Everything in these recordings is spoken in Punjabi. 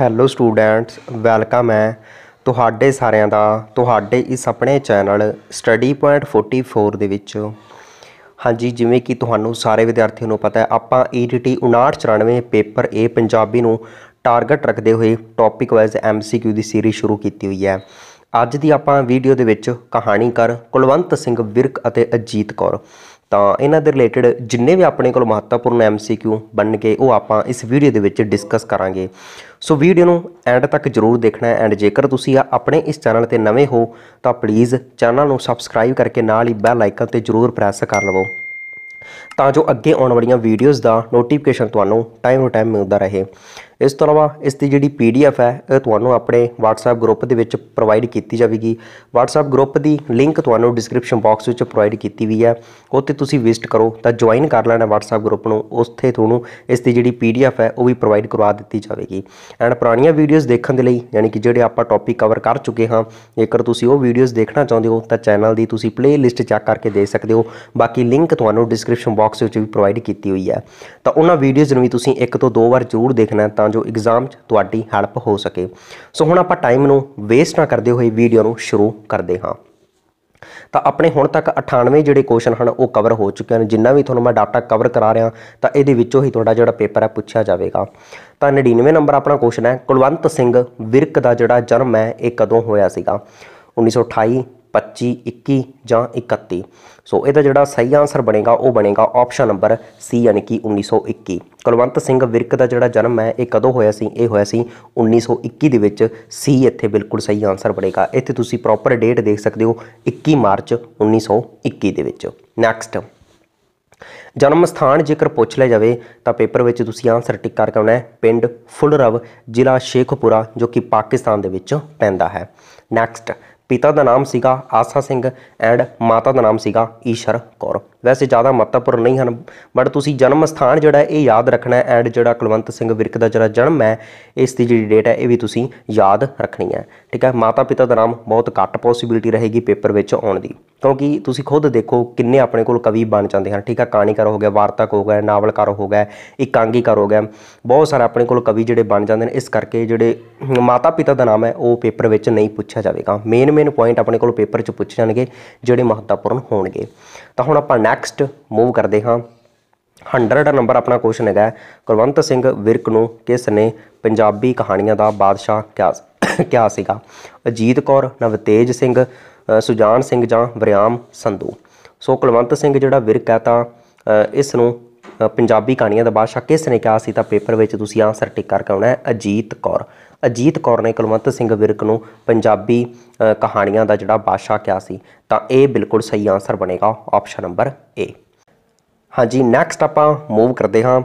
ਹੈਲੋ ਸਟੂਡੈਂਟਸ ਵੈਲਕਮ ਹੈ ਤੁਹਾਡੇ ਸਾਰਿਆਂ ਦਾ ਤੁਹਾਡੇ ਇਸ ਆਪਣੇ ਚੈਨਲ ਸਟੱਡੀ ਪੁਆਇੰਟ 44 ਦੇ ਵਿੱਚ ਹਾਂਜੀ ਜਿਵੇਂ ਕਿ ਤੁਹਾਨੂੰ ਸਾਰੇ ਵਿਦਿਆਰਥੀਆਂ ਨੂੰ ਪਤਾ ਹੈ ਆਪਾਂ ETT 5994 ਪੇਪਰ A ਪੰਜਾਬੀ ਨੂੰ ਟਾਰਗੇਟ ਰੱਖਦੇ ਹੋਏ ਟੌਪਿਕ ਵਾਈਜ਼ MCQ ਦੀ ਸੀਰੀਜ਼ ਸ਼ੁਰੂ ਕੀਤੀ ਹੋਈ ਹੈ ਅੱਜ ਦੀ ਆਪਾਂ ਵੀਡੀਓ ਦੇ ਵਿੱਚ ਕਹਾਣੀਕਾਰ ਕੁਲਵੰਤ ਸਿੰਘ ਵਿਰਕ ਅਤੇ ਅਜੀਤ ਕੌਰ ਤਾਂ ਇਹਨਾਂ ਦੇ ਰਿਲੇਟਡ ਜਿੰਨੇ ਵੀ ਆਪਣੇ ਕੋਲ ਮਹੱਤਵਪੂਰਨ ਐਮਸੀਕਿਊ ਬਣ ਕੇ ਉਹ ਆਪਾਂ ਇਸ ਵੀਡੀਓ ਦੇ ਵਿੱਚ ਡਿਸਕਸ ਕਰਾਂਗੇ ਸੋ ਵੀਡੀਓ ਨੂੰ ਐਂਡ ਤੱਕ ਜ਼ਰੂਰ ਦੇਖਣਾ ਐਂਡ ਜੇਕਰ ਤੁਸੀਂ ਆਪਣੇ ਇਸ ਚੈਨਲ ਤੇ ਨਵੇਂ ਹੋ ਤਾਂ ਪਲੀਜ਼ ਚੈਨਲ ਨੂੰ ਸਬਸਕ੍ਰਾਈਬ ਕਰਕੇ ਨਾਲ ਹੀ ਬੈਲ ਆਈਕਨ ਤੇ ਜ਼ਰੂਰ ਪ੍ਰੈਸ ਕਰ ਲਵੋ ਤਾਂ ਜੋ ਅੱਗੇ ਆਉਣ ਵਾਲੀਆਂ ਵੀਡੀਓਜ਼ ਦਾ ਨੋਟੀਫਿਕੇਸ਼ਨ ਤੁਹਾਨੂੰ ਟਾਈਮ ਟੂ ਟਾਈਮ ਮਿਲਦਾ ਰਹੇ ਇਸ ਤੋਂ ਇਲਾਵਾ ਇਸ ਦੀ ਜਿਹੜੀ ਪੀਡੀਐਫ ਹੈ ਇਹ ਤੁਹਾਨੂੰ ਆਪਣੇ WhatsApp ਗਰੁੱਪ ਦੇ ਵਿੱਚ ਪ੍ਰੋਵਾਈਡ ਕੀਤੀ ਜਾਵੇਗੀ WhatsApp ਗਰੁੱਪ ਦੀ ਲਿੰਕ ਤੁਹਾਨੂੰ ਡਿਸਕ੍ਰਿਪਸ਼ਨ ਬਾਕਸ ਵਿੱਚ ਪ੍ਰੋਵਾਈਡ ਕੀਤੀ ਵੀ ਹੈ ਉੱਥੇ ਤੁਸੀਂ ਵਿਜ਼ਿਟ ਕਰੋ ਤਾਂ ਜੁਆਇਨ ਕਰ ਲੈਣਾ WhatsApp ਗਰੁੱਪ ਨੂੰ ਉੱਥੇ ਤੁਹਾਨੂੰ ਇਸ ਦੀ ਜਿਹੜੀ ਪੀਡੀਐਫ ਹੈ ਉਹ ਵੀ ਪ੍ਰੋਵਾਈਡ ਕਰਵਾ ਦਿੱਤੀ ਜਾਵੇਗੀ ਐਂਡ ਪੁਰਾਣੀਆਂ ਵੀਡੀਓਜ਼ ਦੇਖਣ ਦੇ ਲਈ ਯਾਨੀ ਕਿ ਜਿਹੜੇ ਆਪਾਂ ਟੌਪਿਕ ਕਵਰ ਕਰ ਚੁੱਕੇ ਹਾਂ ਜੇਕਰ ਤੁਸੀਂ ਉਹ ਵੀਡੀਓਜ਼ ਦੇਖਣਾ ਚਾਹੁੰਦੇ ਹੋ ਤਾਂ ਚੈਨਲ ਦੀ ਤੁਸੀਂ ਪਲੇਲਿਸਟ ਚੈੱਕ ਕਰਕੇ ਦੇਖ ਸਕਦੇ ਹੋ ਬਾਕੀ ਲਿੰਕ ਤੁਹਾਨੂੰ ਡਿਸਕ੍ਰਿਪਸ਼ਨ ਬਾਕਸ ਵਿੱਚ ਵੀ ਪ੍ਰੋਵਾਈਡ ਕੀਤੀ ਹੋਈ ਹੈ ਤਾਂ ਉਹਨਾਂ ਵੀਡੀਓਜ਼ ਨੂੰ ਵੀ ਤੁਸੀਂ ਇੱਕ ਤੋਂ ਦੋ ਵਾਰ ਜ਼ਰੂਰ ਦੇਖਣਾ ਤਾਂ ਜੋ ਐਗਜ਼ਾਮ 'ਚ ਤੁਹਾਡੀ ਹੈਲਪ ਹੋ ਸਕੇ ਸੋ ਹੁਣ ਆਪਾਂ ਟਾਈਮ ਨੂੰ ਵੇਸਟ ਨਾ ਕਰਦੇ ਹੋਏ ਵੀਡੀਓ ਨੂੰ ਸ਼ੁਰੂ ਕਰਦੇ ਹਾਂ ਤਾਂ ਆਪਣੇ ਹੁਣ ਤੱਕ 98 ਜਿਹੜੇ ਕੁਐਸਚਨ ਹਨ ਉਹ ਕਵਰ ਹੋ ਚੁੱਕੇ ਹਨ ਜਿੰਨਾ ਵੀ ਤੁਹਾਨੂੰ ਮੈਂ ਡਾਟਾ ਕਵਰ ਕਰਾ ਰਿਹਾ ਤਾਂ ਇਹਦੇ ਵਿੱਚੋਂ ਹੀ ਤੁਹਾਡਾ ਜਿਹੜਾ ਪੇਪਰ ਹੈ ਪੁੱਛਿਆ ਜਾਵੇਗਾ ਤਾਂ 99 ਨੰਬਰ ਆਪਣਾ ਕੁਐਸਚਨ ਹੈ ਕੁਲਵੰਤ ਸਿੰਘ ਵਿਰਕ ਦਾ ਜਿਹੜਾ ਜਨਮ ਹੈ ਇਹ ਕਦੋਂ ਹੋਇਆ ਸੀਗਾ 1928 25 21 ਜਾਂ 31 ਸੋ ਇਹਦਾ ਜਿਹੜਾ ਸਹੀ ਆਨਸਰ ਬਣੇਗਾ ਉਹ ਬਣੇਗਾ ਆਪਸ਼ਨ ਨੰਬਰ ਸੀ ਯਾਨੀ ਕਿ 1921 ਕੁਲਵੰਤ ਸਿੰਘ ਵਿਰਕ ਦਾ ਜਿਹੜਾ ਜਨਮ ਹੈ ਇਹ ਕਦੋਂ ਹੋਇਆ ਸੀ ਇਹ ਹੋਇਆ ਸੀ 1921 ਦੇ ਵਿੱਚ ਸੀ ਇੱਥੇ ਬਿਲਕੁਲ ਸਹੀ ਆਨਸਰ ਬਣੇਗਾ ਇੱਥੇ ਤੁਸੀਂ ਪ੍ਰੋਪਰ ਡੇਟ ਦੇਖ ਸਕਦੇ ਹੋ 21 ਮਾਰਚ 1921 ਦੇ ਵਿੱਚ ਨੈਕਸਟ ਜਨਮ ਸਥਾਨ ਜੇਕਰ ਪੁੱਛ ਲਿਆ ਜਾਵੇ ਤਾਂ ਪੇਪਰ ਵਿੱਚ ਤੁਸੀਂ ਆਨਸਰ ਟਿਕ ਕਰ ਕਰਨਾ ਹੈ ਪਿੰਡ ਫੁੱਲਰਵ ਜ਼ਿਲ੍ਹਾ ਸ਼ੇਖਪੁਰਾ ਜੋ ਕਿ ਪਾਕਿਸਤਾਨ ਦੇ ਵਿੱਚ ਪੈਂਦਾ ਹੈ ਨੈਕਸਟ ਪਿਤਾ ਦਾ ਨਾਮ ਸੀਗਾ ਆਸਾ ਸਿੰਘ ਐਂਡ ਮਾਤਾ ਦਾ ਨਾਮ ਸੀਗਾ ਈਸ਼ਰ ਕੌਰ ਵੈਸੇ ਜ਼ਿਆਦਾ ਮਹੱਤਵਪੂਰਨ ਨਹੀਂ ਹਨ ਬਟ ਤੁਸੀਂ ਜਨਮ ਸਥਾਨ ਜਿਹੜਾ ਇਹ ਯਾਦ ਰੱਖਣਾ ਐਂਡ ਜਿਹੜਾ ਕੁਲਵੰਤ ਸਿੰਘ ਵਿਰਕ ਦਾ ਜਿਹੜਾ ਜਨਮ ਹੈ ਇਸ ਦੀ ਜਿਹੜੀ ਡੇਟ ਹੈ ਇਹ ਵੀ ਤੁਸੀਂ ਯਾਦ ਰੱਖਣੀ ਹੈ ਠੀਕ ਹੈ ਮਾਤਾ ਪਿਤਾ ਦਾ ਨਾਮ ਬਹੁਤ ਘੱਟ ਪੋਸਿਬਿਲਟੀ ਰਹੇਗੀ ਪੇਪਰ ਵਿੱਚ ਆਉਣ ਦੀ ਕਿਉਂਕਿ ਤੁਸੀਂ ਖੁਦ ਦੇਖੋ ਕਿੰਨੇ ਆਪਣੇ ਕੋਲ ਕਵੀ ਬਣ ਜਾਂਦੇ ਹਨ ਠੀਕ ਹੈ ਕਹਾਣੀਕਾਰ ਹੋ ਗਿਆ ਵਾਰਤਕ ਹੋ ਗਿਆ ਨਾਵਲਕਾਰ ਹੋ ਗਿਆ ਇਕਾਂਗੀਕਾਰ ਹੋ ਗਿਆ ਬਹੁਤ ਸਾਰੇ ਆਪਣੇ ਕੋਲ ਕਵੀ ਜਿਹੜੇ ਬਣ ਜਾਂਦੇ ਨੇ ਇਸ ਕਰਕੇ ਜਿਹੜੇ ਮਾਤਾ ਪਿਤਾ ਦਾ ਨਾਮ ਹੈ ਉਹ ਪੇਪਰ ਵਿੱਚ ਨਹੀਂ ਪੁੱਛਿਆ ਜਾਵੇਗਾ ਮੇਨ ਮੇਨ ਪੁਆਇੰਟ ਆਪਣੇ ਕੋਲ ਪੇਪਰ 'ਚ ਪੁੱਛ ਜਾਣਗੇ ਜਿਹੜੇ ਮਹੱਤਵਪੂਰਨ ਹੋਣਗੇ ਤਾਂ ਹੁਣ ਆਪਾਂ ਨੈਕਸਟ ਮੂਵ ਕਰਦੇ ਹਾਂ 100 ਨੰਬਰ ਆਪਣਾ ਕੁਐਸਚਨ ਹੈਗਾ ਕੁਲਵੰਤ ਸਿੰਘ ਵਿਰਕ ਨੂੰ ਕਿਸ ਨੇ ਪੰਜਾਬੀ ਕਹਾਣੀਆਂ ਦਾ ਬਾਦਸ਼ਾਹ ਕਿਹਾ ਕਿਹਾ ਸੀਗਾ ਅਜੀਤ ਕੌਰ ਨਵਤੇਜ ਸਿੰਘ ਸੁਜਾਨ ਸਿੰਘ ਜਾਂ ਵਰਿਆਮ ਸੰਧੂ ਸੋ ਕੁਲਵੰਤ ਸਿੰਘ ਜਿਹੜਾ ਵਿਰਕ ਹੈ ਤਾਂ ਇਸ ਨੂੰ ਪੰਜਾਬੀ ਕਹਾਣੀਆਂ ਦਾ ਬਾਦਸ਼ਾਹ ਕਿਸ ਨੇ ਕਿਹਾ ਸੀ ਤਾਂ ਪੇਪਰ ਵਿੱਚ ਤੁਸੀਂ ਆਨਸਰ ਟਿਕ ਕਰਕੇ ਆਉਣਾ ਹੈ ਅਜੀਤ ਕੌਰ ਅਜੀਤ ਕੌਰ ਨੇ ਕੁਲਵੰਤ ਸਿੰਘ ਵਿਰਕ ਨੂੰ ਪੰਜਾਬੀ ਕਹਾਣੀਆਂ ਦਾ ਜਿਹੜਾ ਬਾਦਸ਼ਾਹ ਕਿਹਾ ਸੀ ਤਾਂ ਇਹ ਬਿਲਕੁਲ ਸਹੀ ਆਨਸਰ ਬਣੇਗਾ ਆਪਸ਼ਨ ਨੰਬਰ A ਹਾਂਜੀ ਨੈਕਸਟ ਆਪਾਂ ਮੂਵ ਕਰਦੇ ਹਾਂ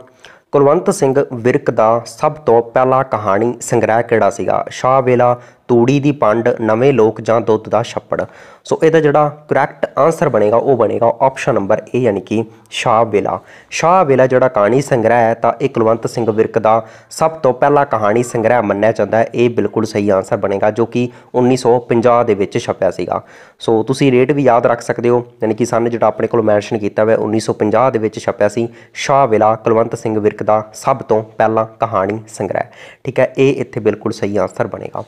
ਕੁਲਵੰਤ ਸਿੰਘ ਵਿਰਕ ਦਾ ਸਭ ਤੋਂ ਪਹਿਲਾ ਕਹਾਣੀ ਸੰਗ੍ਰਹਿ ਕਿਹੜਾ ਸੀਗਾ ਸ਼ਾਹ ਵੇਲਾ ਤੂੜੀ ਦੀ ਪੰਡ ਨਵੇਂ ਲੋਕ ਜਾਂ ਦੁੱਧ ਦਾ ਛੱਪੜ ਸੋ ਇਹਦਾ ਜਿਹੜਾ ਕਰੈਕਟ ਆਨਸਰ ਬਣੇਗਾ ਉਹ ਬਣੇਗਾ ਆਪਸ਼ਨ ਨੰਬਰ A ਯਾਨੀ ਕਿ ਸ਼ਾਹ ਵੇਲਾ ਸ਼ਾਹ ਵੇਲਾ ਜਿਹੜਾ ਕਹਾਣੀ ਸੰਗ੍ਰਹਿ ਹੈ ਤਾਂ ਇਹ ਕੁਲਵੰਤ ਸਿੰਘ ਵਿਰਕ ਦਾ ਸਭ ਤੋਂ ਪਹਿਲਾ ਕਹਾਣੀ ਸੰਗ੍ਰਹਿ ਮੰਨਿਆ ਜਾਂਦਾ ਹੈ ਇਹ ਬਿਲਕੁਲ ਸਹੀ ਆਨਸਰ ਬਣੇਗਾ ਜੋ ਕਿ 1950 ਦੇ ਵਿੱਚ ਛਪਿਆ ਸੀਗਾ ਸੋ ਤੁਸੀਂ ਰੇਟ ਵੀ ਯਾਦ ਰੱਖ ਸਕਦੇ ਹੋ ਯਾਨੀ ਕਿ ਸਾਨੂੰ ਜਿਹੜਾ ਆਪਣੇ ਕੋਲ ਮੈਂਸ਼ਨ ਕੀਤਾ ਹੋਇਆ 1950 ਦੇ ਵਿੱਚ ਛਪਿਆ ਸੀ ਸ਼ਾਹ ਵੇਲਾ ਕੁਲਵੰਤ ਸਿੰਘ ਵਿਰਕ ਦਾ ਸਭ ਤੋਂ ਪਹਿਲਾ ਕਹਾਣੀ ਸੰਗ੍ਰਹਿ ਠੀਕ ਹੈ ਇਹ ਇੱਥੇ ਬਿਲਕੁਲ ਸਹੀ ਆਨਸਰ ਬਣੇਗਾ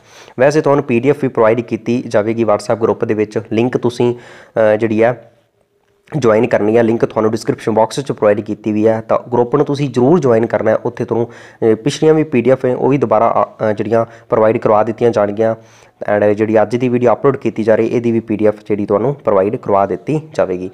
ਵੈਸੇ ਤੁਹਾਨੂੰ ਪੀਡੀਐਫ ਵੀ ਪ੍ਰੋਵਾਈਡ ਕੀਤੀ ਜਾਵੇਗੀ WhatsApp ਗਰੁੱਪ ਦੇ ਵਿੱਚ ਲਿੰਕ ਤੁਸੀਂ ਜਿਹੜੀ ਆ ਜੁਆਇਨ ਕਰਨੀ ਆ ਲਿੰਕ ਤੁਹਾਨੂੰ ਡਿਸਕ੍ਰਿਪਸ਼ਨ ਬਾਕਸ ਵਿੱਚ ਪ੍ਰੋਵਾਈਡ ਕੀਤੀ ਵੀ ਆ ਤਾਂ ਗਰੁੱਪ ਨੂੰ ਤੁਸੀਂ ਜਰੂਰ ਜੁਆਇਨ ਕਰਨਾ ਹੈ ਉੱਥੇ ਤੁਹਾਨੂੰ ਪਿਛਲੀਆਂ ਵੀ ਪੀਡੀਐਫ ਉਹ ਵੀ ਦੁਬਾਰਾ ਜਿਹੜੀਆਂ ਪ੍ਰੋਵਾਈਡ ਕਰਵਾ ਦਿੱਤੀਆਂ ਜਾਣਗੀਆਂ ਐਂਡ ਜਿਹੜੀ ਅੱਜ ਦੀ ਵੀਡੀਓ ਅਪਲੋਡ ਕੀਤੀ ਜਾ ਰਹੀ ਇਹਦੀ ਵੀ ਪੀਡੀਐਫ ਜਿਹੜੀ ਤੁਹਾਨੂੰ ਪ੍ਰੋਵਾਈਡ ਕਰਵਾ ਦਿੱਤੀ ਜਾਵੇਗੀ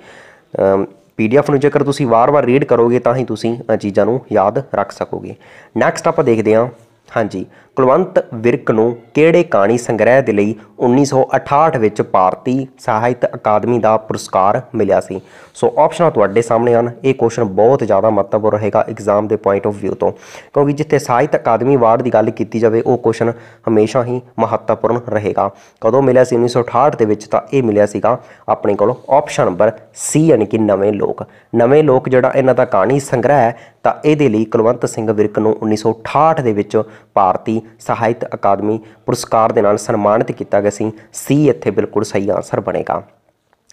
ਪੀਡੀਐਫ ਨੂੰ ਜੇਕਰ ਤੁਸੀਂ ਵਾਰ-ਵਾਰ ਰੀਡ ਕਰੋਗੇ ਤਾਂ ਹੀ ਤੁਸੀਂ ਚੀਜ਼ਾਂ ਨੂੰ ਯਾਦ ਰੱਖ ਸਕੋਗੇ ਨੈਕਸਟ ਆਪਾਂ ਦੇਖਦੇ ਹਾਂ ਹਾਂਜੀ ਕੁਲਵੰਤ ਵਿਰਕ ਨੂੰ ਕਿਹੜੇ ਕਹਾਣੀ ਸੰਗ੍ਰਹਿ ਦੇ ਲਈ 1968 ਵਿੱਚ ਭਾਰਤੀ ਸਾਹਿਤ ਅਕਾਦਮੀ ਦਾ ਪੁਰਸਕਾਰ ਮਿਲਿਆ ਸੀ ਸੋ ਆਪਸ਼ਨਾਂ ਤੁਹਾਡੇ ਸਾਹਮਣੇ ਹਨ ਇਹ ਕੁਐਸਚਨ ਬਹੁਤ ਜ਼ਿਆਦਾ ਮਹੱਤਵਪੂਰਨ ਰਹੇਗਾ ਐਗਜ਼ਾਮ ਦੇ ਪੁਆਇੰਟ ਆਫ View ਤੋਂ ਕਿਉਂਕਿ ਜਿੱਥੇ ਸਾਹਿਤ ਅਕਾਦਮੀ ਅਵਾਰਡ ਦੀ ਗੱਲ ਕੀਤੀ ਜਾਵੇ ਉਹ ਕੁਐਸਚਨ ਹਮੇਸ਼ਾ ਹੀ ਮਹੱਤਵਪੂਰਨ ਰਹੇਗਾ ਕਦੋਂ ਮਿਲਿਆ ਸੀ 1968 ਦੇ ਵਿੱਚ ਤਾਂ ਇਹ ਮਿਲਿਆ ਸੀਗਾ ਆਪਣੇ ਕੋਲ ਆਪਸ਼ਨ ਨੰਬਰ ਸੀ ਯਾਨੀ ਕਿ ਨਵੇਂ ਲੋਕ ਨਵੇਂ ਲੋਕ ਜਿਹੜਾ ਇਹਨਾਂ ਦਾ ਕਹਾਣੀ ਸੰਗ੍ਰਹਿ ਹੈ ਤਾਂ ਇਹਦੇ ਲਈ ਕੁਲਵੰਤ ਸਿੰਘ ਵਿਰਕ ਨੂੰ 1968 ਦੇ ਵਿੱਚ ਭਾਰਤੀ ਸਾਹਿਤ ਅਕਾਦਮੀ ਪੁਰਸਕਾਰ ਦੇ ਨਾਲ ਸਨਮਾਨਿਤ ਕੀਤਾ ਗਿਆ ਸੀ ਸੀ ਇੱਥੇ ਬਿਲਕੁਲ ਸਹੀ ਆਨਸਰ ਬਣੇਗਾ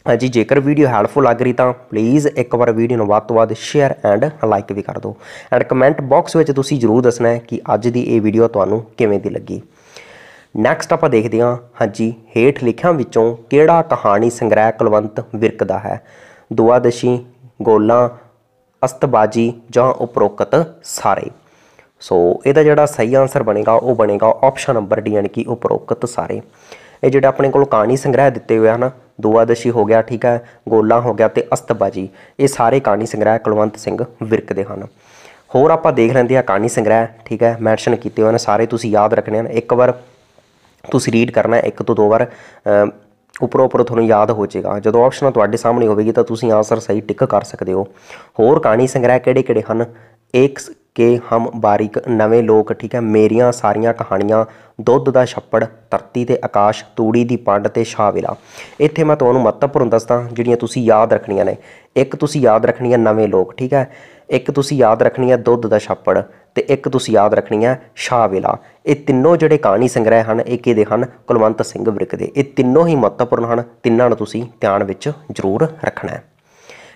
ਹਾਂਜੀ ਜੇਕਰ ਵੀਡੀਓ ਹੈਲਪਫੁਲ ਲੱਗ ਰਹੀ ਤਾਂ ਪਲੀਜ਼ ਇੱਕ ਵਾਰ ਵੀਡੀਓ ਨੂੰ ਵੱਧ ਤੋਂ ਵੱਧ ਸ਼ੇਅਰ ਐਂਡ ਲਾਈਕ ਵੀ ਕਰ ਦਿਓ ਐਂਡ ਕਮੈਂਟ ਬਾਕਸ ਵਿੱਚ ਤੁਸੀਂ ਜ਼ਰੂਰ ਦੱਸਣਾ ਹੈ ਕਿ ਅੱਜ ਦੀ ਇਹ ਵੀਡੀਓ ਤੁਹਾਨੂੰ ਕਿਵੇਂ ਦੀ ਲੱਗੀ ਨੈਕਸਟ ਆਪਾਂ ਦੇਖਦੇ ਹਾਂ ਹਾਂਜੀ ਹੇਠ ਲਿਖਿਆਂ ਵਿੱਚੋਂ ਕਿਹੜਾ ਕਹਾਣੀ ਸੰਗ੍ਰਹਿ ਕੁਲਵੰਤ ਵਿਰਕ ਦਾ ਹੈ ਦੁਆਦਸ਼ੀ ਗੋਲਾਂ ਅਸਤਬਾਜੀ ਜਾਂ ਉਪਰੋਕਤ ਸਾਰੇ ਸੋ ਇਹਦਾ ਜਿਹੜਾ ਸਹੀ ਆਨਸਰ ਬਣੇਗਾ ਉਹ ਬਣੇਗਾ ਆਪਸ਼ਨ ਨੰਬਰ ਡੀ ਯਾਨੀ ਕਿ ਉਪਰੋਕਤ ਸਾਰੇ ਇਹ ਜਿਹੜਾ ਆਪਣੇ ਕੋਲ ਕਹਾਣੀ ਸੰਗ੍ਰਹਿ ਦਿੱਤੇ ਹੋਏ ਹਨ ਦੁਆਦਸ਼ੀ ਹੋ ਗਿਆ ਠੀਕ ਹੈ ਗੋਲਾ ਹੋ ਗਿਆ ਤੇ ਅਸਤਬਾਜੀ ਇਹ ਸਾਰੇ ਕਹਾਣੀ ਸੰਗ੍ਰਹਿ ਕੁਲਵੰਤ ਸਿੰਘ ਵਿਰਕ ਦੇ ਹਨ ਹੋਰ ਆਪਾਂ ਦੇਖ ਲੈਂਦੇ ਆ ਕਹਾਣੀ ਸੰਗ੍ਰਹਿ ਠੀਕ ਹੈ ਮੈਂਸ਼ਨ ਕੀਤੇ ਹੋਏ ਨੇ ਸਾਰੇ ਤੁਸੀਂ ਯਾਦ ਰੱਖਣੇ ਹਨ ਇੱਕ ਵਾਰ ਤੁਸੀਂ ਰੀਡ ਕਰਨਾ ਇੱਕ ਤੋਂ ਦੋ ਵਾਰ ਉਪਰੋ ਉਪਰ ਤੁਹਾਨੂੰ ਯਾਦ ਹੋ ਜਾਏਗਾ ਜਦੋਂ ਆਪਸ਼ਨ ਤੁਹਾਡੇ ਸਾਹਮਣੇ ਹੋਵੇਗੀ ਤਾਂ ਤੁਸੀਂ ਆਨਸਰ ਸਹੀ ਟਿਕ ਕਰ ਸਕਦੇ ਹੋ ਹੋਰ ਕਹਾਣੀ ਸੰਗ੍ਰਹਿ ਕਿਹੜੇ ਕਿਹੜੇ ਹਨ ਇੱਕ ਕਿ ਹਮ ਬਾਰਿਕ ਨਵੇਂ ਲੋਕ ਠੀਕ ਹੈ ਮੇਰੀਆਂ ਸਾਰੀਆਂ ਕਹਾਣੀਆਂ ਦੁੱਧ ਦਾ ਛੱਪੜ ਧਰਤੀ ਤੇ ਆਕਾਸ਼ ਤੂੜੀ ਦੀ ਪੰਡ ਤੇ ਸ਼ਾਵਿਲਾ ਇੱਥੇ ਮੈਂ ਤੁਹਾਨੂੰ ਮਹੱਤਵਪੂਰਨ ਦੱਸਦਾ ਜਿਹੜੀਆਂ ਤੁਸੀਂ ਯਾਦ ਰੱਖਣੀਆਂ ਨੇ ਇੱਕ ਤੁਸੀਂ ਯਾਦ ਰੱਖਣੀ ਹੈ ਨਵੇਂ ਲੋਕ ਠੀਕ ਹੈ ਇੱਕ ਤੁਸੀਂ ਯਾਦ ਰੱਖਣੀ ਹੈ ਦੁੱਧ ਦਾ ਛੱਪੜ ਤੇ ਇੱਕ ਤੁਸੀਂ ਯਾਦ ਰੱਖਣੀ ਹੈ ਸ਼ਾਵਿਲਾ ਇਹ ਤਿੰਨੋਂ ਜਿਹੜੇ ਕਹਾਣੀ ਸੰਗ੍ਰਹਿ ਹਨ ਇਹ ਕਿਹਦੇ ਹਨ ਕੁਲਵੰਤ ਸਿੰਘ ਵਿਰਕ ਦੇ ਇਹ ਤਿੰਨੋਂ ਹੀ ਮਹੱਤਵਪੂਰਨ ਹਨ ਤਿੰਨਾਂ ਨੂੰ ਤੁਸੀਂ ਧਿਆਨ ਵਿੱਚ ਜ਼ਰੂਰ ਰੱਖਣਾ ਹੈ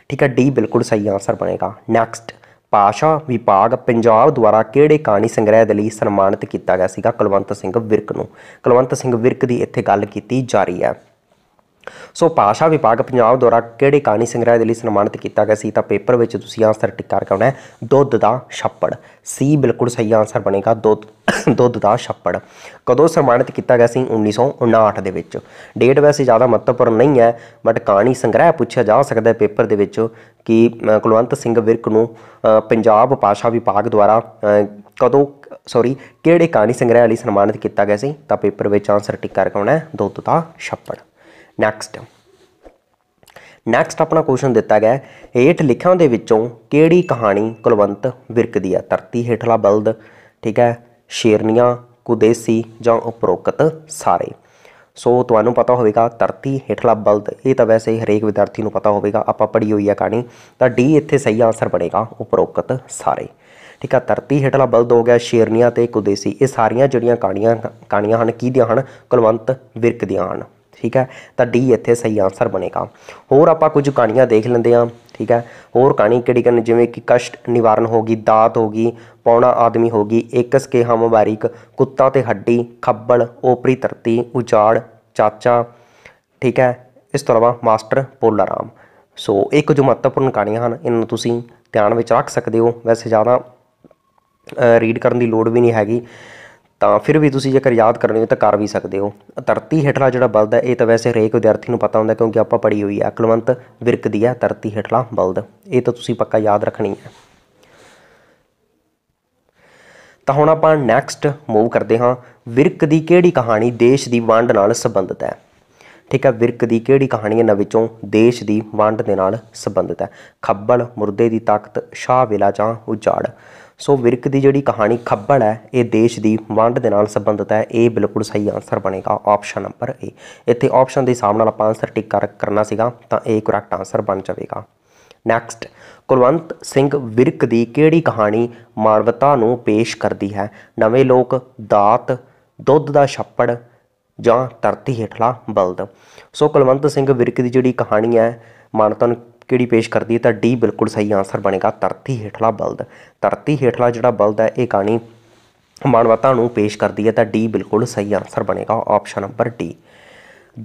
ਠੀਕ ਹੈ ਡੀ ਬਿਲਕੁਲ ਸਹੀ ਆਨਸਰ ਬਣੇਗਾ ਨੈਕਸਟ ਪਾਸ਼ਾ ਵਿਭਾਗ ਪੰਜਾਬ ਦੁਆਰਾ ਕਿਹੜੇ ਕਹਾਣੀ ਸੰਗ੍ਰਹਿ ਦੇ ਲਈ ਸਨਮਾਨਿਤ ਕੀਤਾ ਗਿਆ ਸੀਗਾ ਕੁਲਵੰਤ ਸਿੰਘ ਵਿਰਕ ਨੂੰ ਕੁਲਵੰਤ ਸਿੰਘ ਵਿਰਕ ਦੀ ਇੱਥੇ ਗੱਲ ਕੀਤੀ ਜਾ ਰਹੀ ਹੈ ਸੋ ਪਾਸ਼ਾ ਵਿਭਾਗ ਪੰਜਾਬ ਦੁਆਰਾ ਕਿਹੜੇ ਕਹਾਣੀ ਸੰਗ੍ਰਹਿ ਦੇ ਲਈ ਸਨਮਾਨਿਤ ਕੀਤਾ ਗਿਆ ਸੀ ਤਾਂ ਪੇਪਰ ਵਿੱਚ ਤੁਸੀਂ ਆਨਸਰ ਟਿੱਕਾ ਕਰਕਾਉਣਾ ਹੈ ਦੁੱਧ ਦਾ ਛੱਪੜ ਸੀ ਬਿਲਕੁਲ ਸਹੀ ਆਨਸਰ ਬਣੇਗਾ ਦੁੱਧ ਦੁੱਧ ਦਾ ਛੱਪੜ ਕਦੋਂ ਸਨਮਾਨਿਤ ਕੀਤਾ ਗਿਆ ਸੀ 1959 ਦੇ ਵਿੱਚ ਡੇਟ ਵੈਸੇ ਜ਼ਿਆਦਾ ਮਹੱਤਵਪੂਰਨ ਨਹੀਂ ਹੈ ਬਟ ਕਹਾਣੀ ਸੰਗ੍ਰਹਿ ਪੁੱਛਿਆ ਜਾ ਸਕਦਾ ਹੈ ਪੇਪਰ ਦੇ ਵਿੱਚ ਕਿ ਕੁਲਵੰਤ ਸਿੰਘ ਵਿਰਕ ਨੂੰ ਪੰਜਾਬ ਪਾਸ਼ਾ ਵਿਭਾਗ ਦੁਆਰਾ ਕਦੋਂ ਸੌਰੀ ਕਿਹੜੇ ਕਹਾਣੀ ਸੰਗ੍ਰਹਿ ਲਈ ਸਨਮਾਨਿਤ ਕੀਤਾ ਗਿਆ ਸੀ ਤਾਂ ਪੇਪਰ ਵਿੱਚ ਆਨਸਰ ਟਿਕ ਕਰਕਾਉਣਾ ਹੈ ਦੁੱਧ ਦਾ ਛੱਪੜ ਨੈਕਸਟ ਨੈਕਸਟ ਆਪਣਾ ਕੁਐਸਚਨ ਦਿੱਤਾ ਗਿਆ ਏਟ ਲਿਖਿਆਂ ਦੇ ਵਿੱਚੋਂ ਕਿਹੜੀ ਕਹਾਣੀ ਕੁਲਵੰਤ ਵਿਰਕ ਦੀ ਹੈ ਧਰਤੀ ਹੇਠਲਾ ਬਲਦ ਠੀਕ ਹੈ ਸ਼ੇਰਨੀਆਂ ਕੁਦੇਸੀ ਜਾਂ ਉਪਰੋਕਤ ਸਾਰੇ ਸੋ ਤੁਹਾਨੂੰ ਪਤਾ ਹੋਵੇਗਾ ਧਰਤੀ ਹੇਠਲਾ ਬਲਦ ਇਹ ਤਾਂ ਵੈਸੇ ਹੀ ਹਰੇਕ ਵਿਦਿਆਰਥੀ ਨੂੰ ਪਤਾ ਹੋਵੇਗਾ ਆਪਾਂ ਪੜ੍ਹੀ ਹੋਈ ਹੈ ਕਹਾਣੀ ਤਾਂ ਡੀ ਇੱਥੇ ਸਹੀ ਆਨਸਰ ਬਣੇਗਾ ਉਪਰੋਕਤ ਸਾਰੇ ਠੀਕ ਆ ਧਰਤੀ ਹੇਠਲਾ ਬਲਦ ਹੋ ਗਿਆ ਸ਼ੇਰਨੀਆਂ ਤੇ ਕੁਦੇਸੀ ਇਹ ਸਾਰੀਆਂ ਜਿਹੜੀਆਂ ਕਹਾਣੀਆਂ ਕਹਾਣੀਆਂ ਹਨ ਕੀ ਦੀਆਂ ਹਨ ਕੁਲਵੰਤ ਵਿਰਕ ਦੀਆਂ ਹਨ ਠੀਕ ਹੈ ਤਾਂ ਡੀ ਇੱਥੇ ਸਹੀ ਆਨਸਰ ਬਣੇਗਾ ਹੋਰ ਆਪਾਂ ਕੁਝ ਕਹਾਣੀਆਂ ਦੇਖ ਲੈਂਦੇ ਹਾਂ ਠੀਕ ਹੈ ਹੋਰ ਕਹਾਣੀ ਕਿਹੜੀ ਕਰਨ ਜਿਵੇਂ ਕਿ ਕਸ਼ਟ ਨਿਵਾਰਨ ਹੋਗੀ ਦਾਤ ਹੋਗੀ ਪੌਣਾ ਆਦਮੀ ਹੋਗੀ ਇੱਕਸ ਕੇ ਹਮ ਬਾਰੀਕ ਕੁੱਤਾ ਤੇ ਹੱਡੀ ਖੱਬਲ ਓਪਰੀ ਧਰਤੀ ਉਜਾੜ ਚਾਚਾ ਠੀਕ ਹੈ ਇਸ ਤੋਂ ਇਲਾਵਾ ਮਾਸਟਰ ਪੋਲਾਰਾਮ ਸੋ ਇਹ ਕੁਝ ਮਹੱਤਵਪੂਰਨ ਕਹਾਣੀਆਂ ਹਨ ਇਹਨਾਂ ਨੂੰ ਤੁਸੀਂ ਧਿਆਨ ਵਿੱਚ ਰੱਖ ਸਕਦੇ ਹੋ ਵੈਸੇ ਜ਼ਿਆਦਾ ਰੀਡ ਕਰਨ ਦੀ ਲੋੜ ਵੀ ਨਹੀਂ ਹੈਗੀ ਤਾਂ ਫਿਰ ਵੀ ਤੁਸੀਂ ਜੇਕਰ ਯਾਦ ਕਰਨੀ ਹੋਵੇ ਤਾਂ ਕਰ ਵੀ ਸਕਦੇ ਹੋ ਧਰਤੀ ਹੇਠਲਾ ਜਿਹੜਾ ਬਲਦ ਹੈ ਇਹ ਤਾਂ ਵੈਸੇ ਹਰੇਕ ਵਿਦਿਆਰਥੀ ਨੂੰ ਪਤਾ ਹੁੰਦਾ ਕਿਉਂਕਿ ਆਪਾਂ ਪੜ੍ਹੀ ਹੋਈ ਹੈ ਅਕਲਵੰਤ ਦੀ ਹੈ ਧਰਤੀ ਹੇਠਲਾ ਬਲਦ ਇਹ ਤਾਂ ਤੁਸੀਂ ਪੱਕਾ ਯਾਦ ਰੱਖਣੀ ਹੈ ਤਾਂ ਹੁਣ ਆਪਾਂ ਨੈਕਸਟ ਮੂਵ ਕਰਦੇ ਹਾਂ ਵਿਰਕ ਦੀ ਕਿਹੜੀ ਕਹਾਣੀ ਦੇਸ਼ ਦੀ ਵੰਡ ਨਾਲ ਸੰਬੰਧਿਤ ਹੈ ਠੀਕ ਹੈ ਵਿਰਕ ਦੀ ਕਿਹੜੀ ਕਹਾਣੀ ਇਹਨਾਂ ਵਿੱਚੋਂ ਦੇਸ਼ ਦੀ ਵੰਡ ਦੇ ਨਾਲ ਸੰਬੰਧਿਤ ਹੈ ਖੱਬਲ ਮੁਰਦੇ ਦੀ ਤਾਕਤ ਸ਼ਾਹ ਵਿਲਾ ਜਾਂ ਉਜਾੜ ਸੋ ਵਿਰਕ ਦੀ ਜਿਹੜੀ ਕਹਾਣੀ ਖੱਬੜ ਹੈ ਇਹ ਦੇਸ਼ ਦੀ ਵੰਡ ਦੇ ਨਾਲ ਸੰਬੰਧਿਤ ਹੈ ਇਹ ਬਿਲਕੁਲ ਸਹੀ ਆਨਸਰ ਬਣੇਗਾ ਆਪਸ਼ਨ ਨੰਬਰ ਏ ਇੱਥੇ ਆਪਸ਼ਨ ਦੇ ਸਾਹਮਣੇ ਆਪਾਂ ਆਨਸਰ ਟਿਕ ਕਰਨਾ ਸੀਗਾ ਤਾਂ ਇਹ ਕਰੈਕਟ ਆਨਸਰ ਬਣ ਜਾਵੇਗਾ ਨੈਕਸਟ ਕੁਲਵੰਤ ਸਿੰਘ ਵਿਰਕ ਦੀ ਕਿਹੜੀ ਕਹਾਣੀ ਮਾਨਵਤਾ ਨੂੰ ਪੇਸ਼ ਕਰਦੀ ਹੈ ਨਵੇਂ ਲੋਕ ਦਾਤ ਦੁੱਧ ਦਾ ਛੱਪੜ ਜਾਂ ਧਰਤੀ ਹੇਠਲਾ ਬਲਦ ਸੋ ਕੁਲਵੰਤ ਸਿੰਘ ਵਿਰਕ ਦੀ ਜਿਹੜੀ ਕਹਾਣੀ ਹੈ ਮਾਨਵਤਾ ਨੂੰ ਕਿਹੜੀ ਪੇਸ਼ ਕਰਦੀ ਹੈ ਤਾਂ ਡੀ ਬਿਲਕੁਲ ਸਹੀ ਆਨਸਰ ਬਣੇਗਾ ਧਰਤੀ ਹੇਠਲਾ ਬਲਦ ਧਰਤੀ ਹੇਠਲਾ ਜਿਹੜਾ ਬਲਦ ਹੈ ਇਹ ਕਹਾਣੀ ਮਾਨਵਤਾ ਨੂੰ ਪੇਸ਼ ਕਰਦੀ ਹੈ ਤਾਂ ਡੀ ਬਿਲਕੁਲ ਸਹੀ ਆਨਸਰ ਬਣੇਗਾ ਆਪਸ਼ਨ ਨੰਬਰ ਡੀ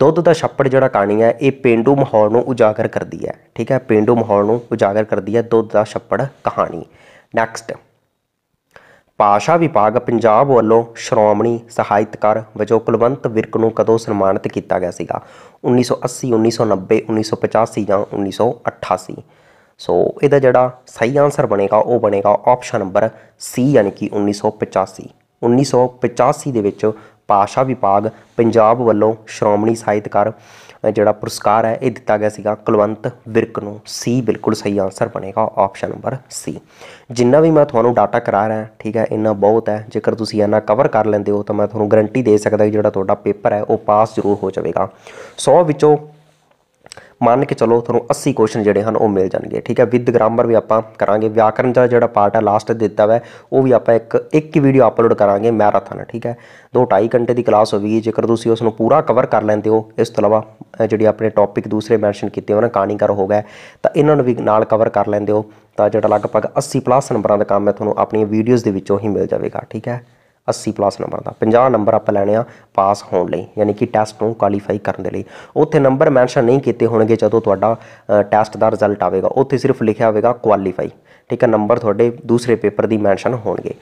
ਦੁੱਧ ਦਾ ਛੱਪੜ ਜਿਹੜਾ ਕਹਾਣੀ ਹੈ ਇਹ ਪਿੰਡੂ ਮਾਹੌਲ ਨੂੰ ਉਜਾਗਰ ਕਰਦੀ ਹੈ ਠੀਕ ਹੈ ਪਿੰਡੂ ਮਾਹੌਲ ਨੂੰ ਉਜਾਗਰ ਕਰਦੀ ਹੈ ਦੁੱਧ ਦਾ ਛੱਪੜ ਕਹਾਣੀ ਨੈਕਸਟ ਭਾਸ਼ਾ ਵਿਭਾਗ ਪੰਜਾਬ ਵੱਲੋਂ ਸ਼੍ਰੋਮਣੀ ਸਹਾਇਤਕਾਰ ਵਜੋਂ ਕੁਲਵੰਤ ਵਿਰਕ ਨੂੰ ਕਦੋਂ ਸਨਮਾਨਿਤ ਕੀਤਾ ਗਿਆ ਸੀਗਾ 1980 1990 1985 ਜਾਂ 1988 ਸੋ ਇਹਦਾ ਜਿਹੜਾ ਸਹੀ ਆਨਸਰ ਬਣੇਗਾ ਉਹ ਬਣੇਗਾ ਆਪਸ਼ਨ ਨੰਬਰ ਸੀ ਯਾਨੀ ਕਿ 1985 1985 ਦੇ ਵਿੱਚ ਭਾਸ਼ਾ ਵਿਭਾਗ ਪੰਜਾਬ ਵੱਲੋਂ ਸ਼੍ਰੋਮਣੀ ਸਹਾਇਤਕਾਰ ਜਿਹੜਾ ਪੁਰਸਕਾਰ ਹੈ ਇਹ ਦਿੱਤਾ ਗਿਆ ਸੀਗਾ ਕੁਲਵੰਤ ਵਿਰਕ ਨੂੰ ਸੀ ਬਿਲਕੁਲ ਸਹੀ ਆਨਸਰ ਬਣੇਗਾ ਆਪਸ਼ਨ ਨੰਬਰ ਸੀ ਜਿੰਨਾ ਵੀ ਮੈਂ ਤੁਹਾਨੂੰ ਡਾਟਾ ਕਰਾ ਰਿਹਾ ਠੀਕ ਹੈ ਇੰਨਾ ਬਹੁਤ ਹੈ ਜੇਕਰ ਤੁਸੀਂ ਇਹਨਾਂ ਕਵਰ ਕਰ ਲੈਂਦੇ ਹੋ ਤਾਂ ਮੈਂ ਤੁਹਾਨੂੰ ਗਾਰੰਟੀ ਦੇ ਸਕਦਾ ਕਿ ਜਿਹੜਾ ਤੁਹਾਡਾ ਪੇਪਰ ਹੈ ਉਹ ਪਾਸ ਜ਼ਰੂਰ ਹੋ ਜਾਵੇਗਾ 100 ਵਿੱਚੋਂ ਮੰਨ ਕੇ ਚਲੋ ਤੁਹਾਨੂੰ 80 ਕੁਐਸਚਨ ਜਿਹੜੇ ਹਨ ਉਹ ਮਿਲ ਜਾਣਗੇ ਠੀਕ ਹੈ ਵਿਦ ਗ੍ਰਾਮਰ ਵੀ ਆਪਾਂ ਕਰਾਂਗੇ ਵਿਆਕਰਨ ਦਾ ਜਿਹੜਾ ਪਾਰਟ ਹੈ ਲਾਸਟ ਦਿੱਤਾ ਹੋਇਆ ਉਹ ਵੀ ਆਪਾਂ ਇੱਕ ਇੱਕ ਹੀ ਵੀਡੀਓ ਅਪਲੋਡ ਕਰਾਂਗੇ ਮੈਰਾਥਨ ਠੀਕ ਹੈ 2.5 ਘੰਟੇ ਦੀ ਕਲਾਸ ਹੋਵੇਗੀ ਜੇਕਰ ਤੁਸੀਂ ਉਸ ਨੂੰ ਪੂਰਾ ਕਵਰ ਕਰ ਲੈਂਦੇ ਹੋ ਇਸ ਤੋਂ ਇਲਾਵਾ ਜਿਹੜੀ ਆਪਣੇ ਟੌਪਿਕ ਦੂਸਰੇ ਮੈਂਸ਼ਨ ਕੀਤੇ ਹੋਣਾ ਕਹਾਣੀਕਾਰ ਹੋ ਗਿਆ ਤਾਂ ਇਹਨਾਂ ਨੂੰ ਵੀ ਨਾਲ ਕਵਰ ਕਰ ਲੈਂਦੇ ਹੋ ਤਾਂ ਜਿਹੜਾ ਲਗਭਗ 80 ਪਲੱਸ ਨੰਬਰਾਂ ਦਾ ਕੰਮ ਹੈ ਤੁਹਾਨੂੰ ਆਪਣੀਆਂ ਵੀਡੀਓਜ਼ ਦੇ ਵਿੱਚੋਂ ਹੀ ਮਿਲ ਜਾਵੇਗਾ ਠੀਕ ਹੈ 80 ਪਲੱਸ ਨੰਬਰ ਦਾ 50 ਨੰਬਰ ਆਪਾਂ ਲੈਣੇ ਆ ਪਾਸ ਹੋਣ ਲਈ ਯਾਨੀ ਕਿ ਟੈਸਟ ਨੂੰ ਕੁਆਲੀਫਾਈ ਕਰਨ ਦੇ ਲਈ ਉੱਥੇ ਨੰਬਰ ਮੈਂਸ਼ਨ ਨਹੀਂ ਕੀਤੇ ਹੋਣਗੇ ਜਦੋਂ ਤੁਹਾਡਾ ਟੈਸਟ ਦਾ ਰਿਜ਼ਲਟ ਆਵੇਗਾ ਉੱਥੇ ਸਿਰਫ ਲਿਖਿਆ ਹੋਵੇਗਾ ਕੁਆਲੀਫਾਈ ਠੀਕ ਹੈ ਨੰਬਰ ਤੁਹਾਡੇ ਦੂਸਰੇ ਪੇਪਰ ਦੀ ਮੈਂਸ਼ਨ ਹੋਣਗੇ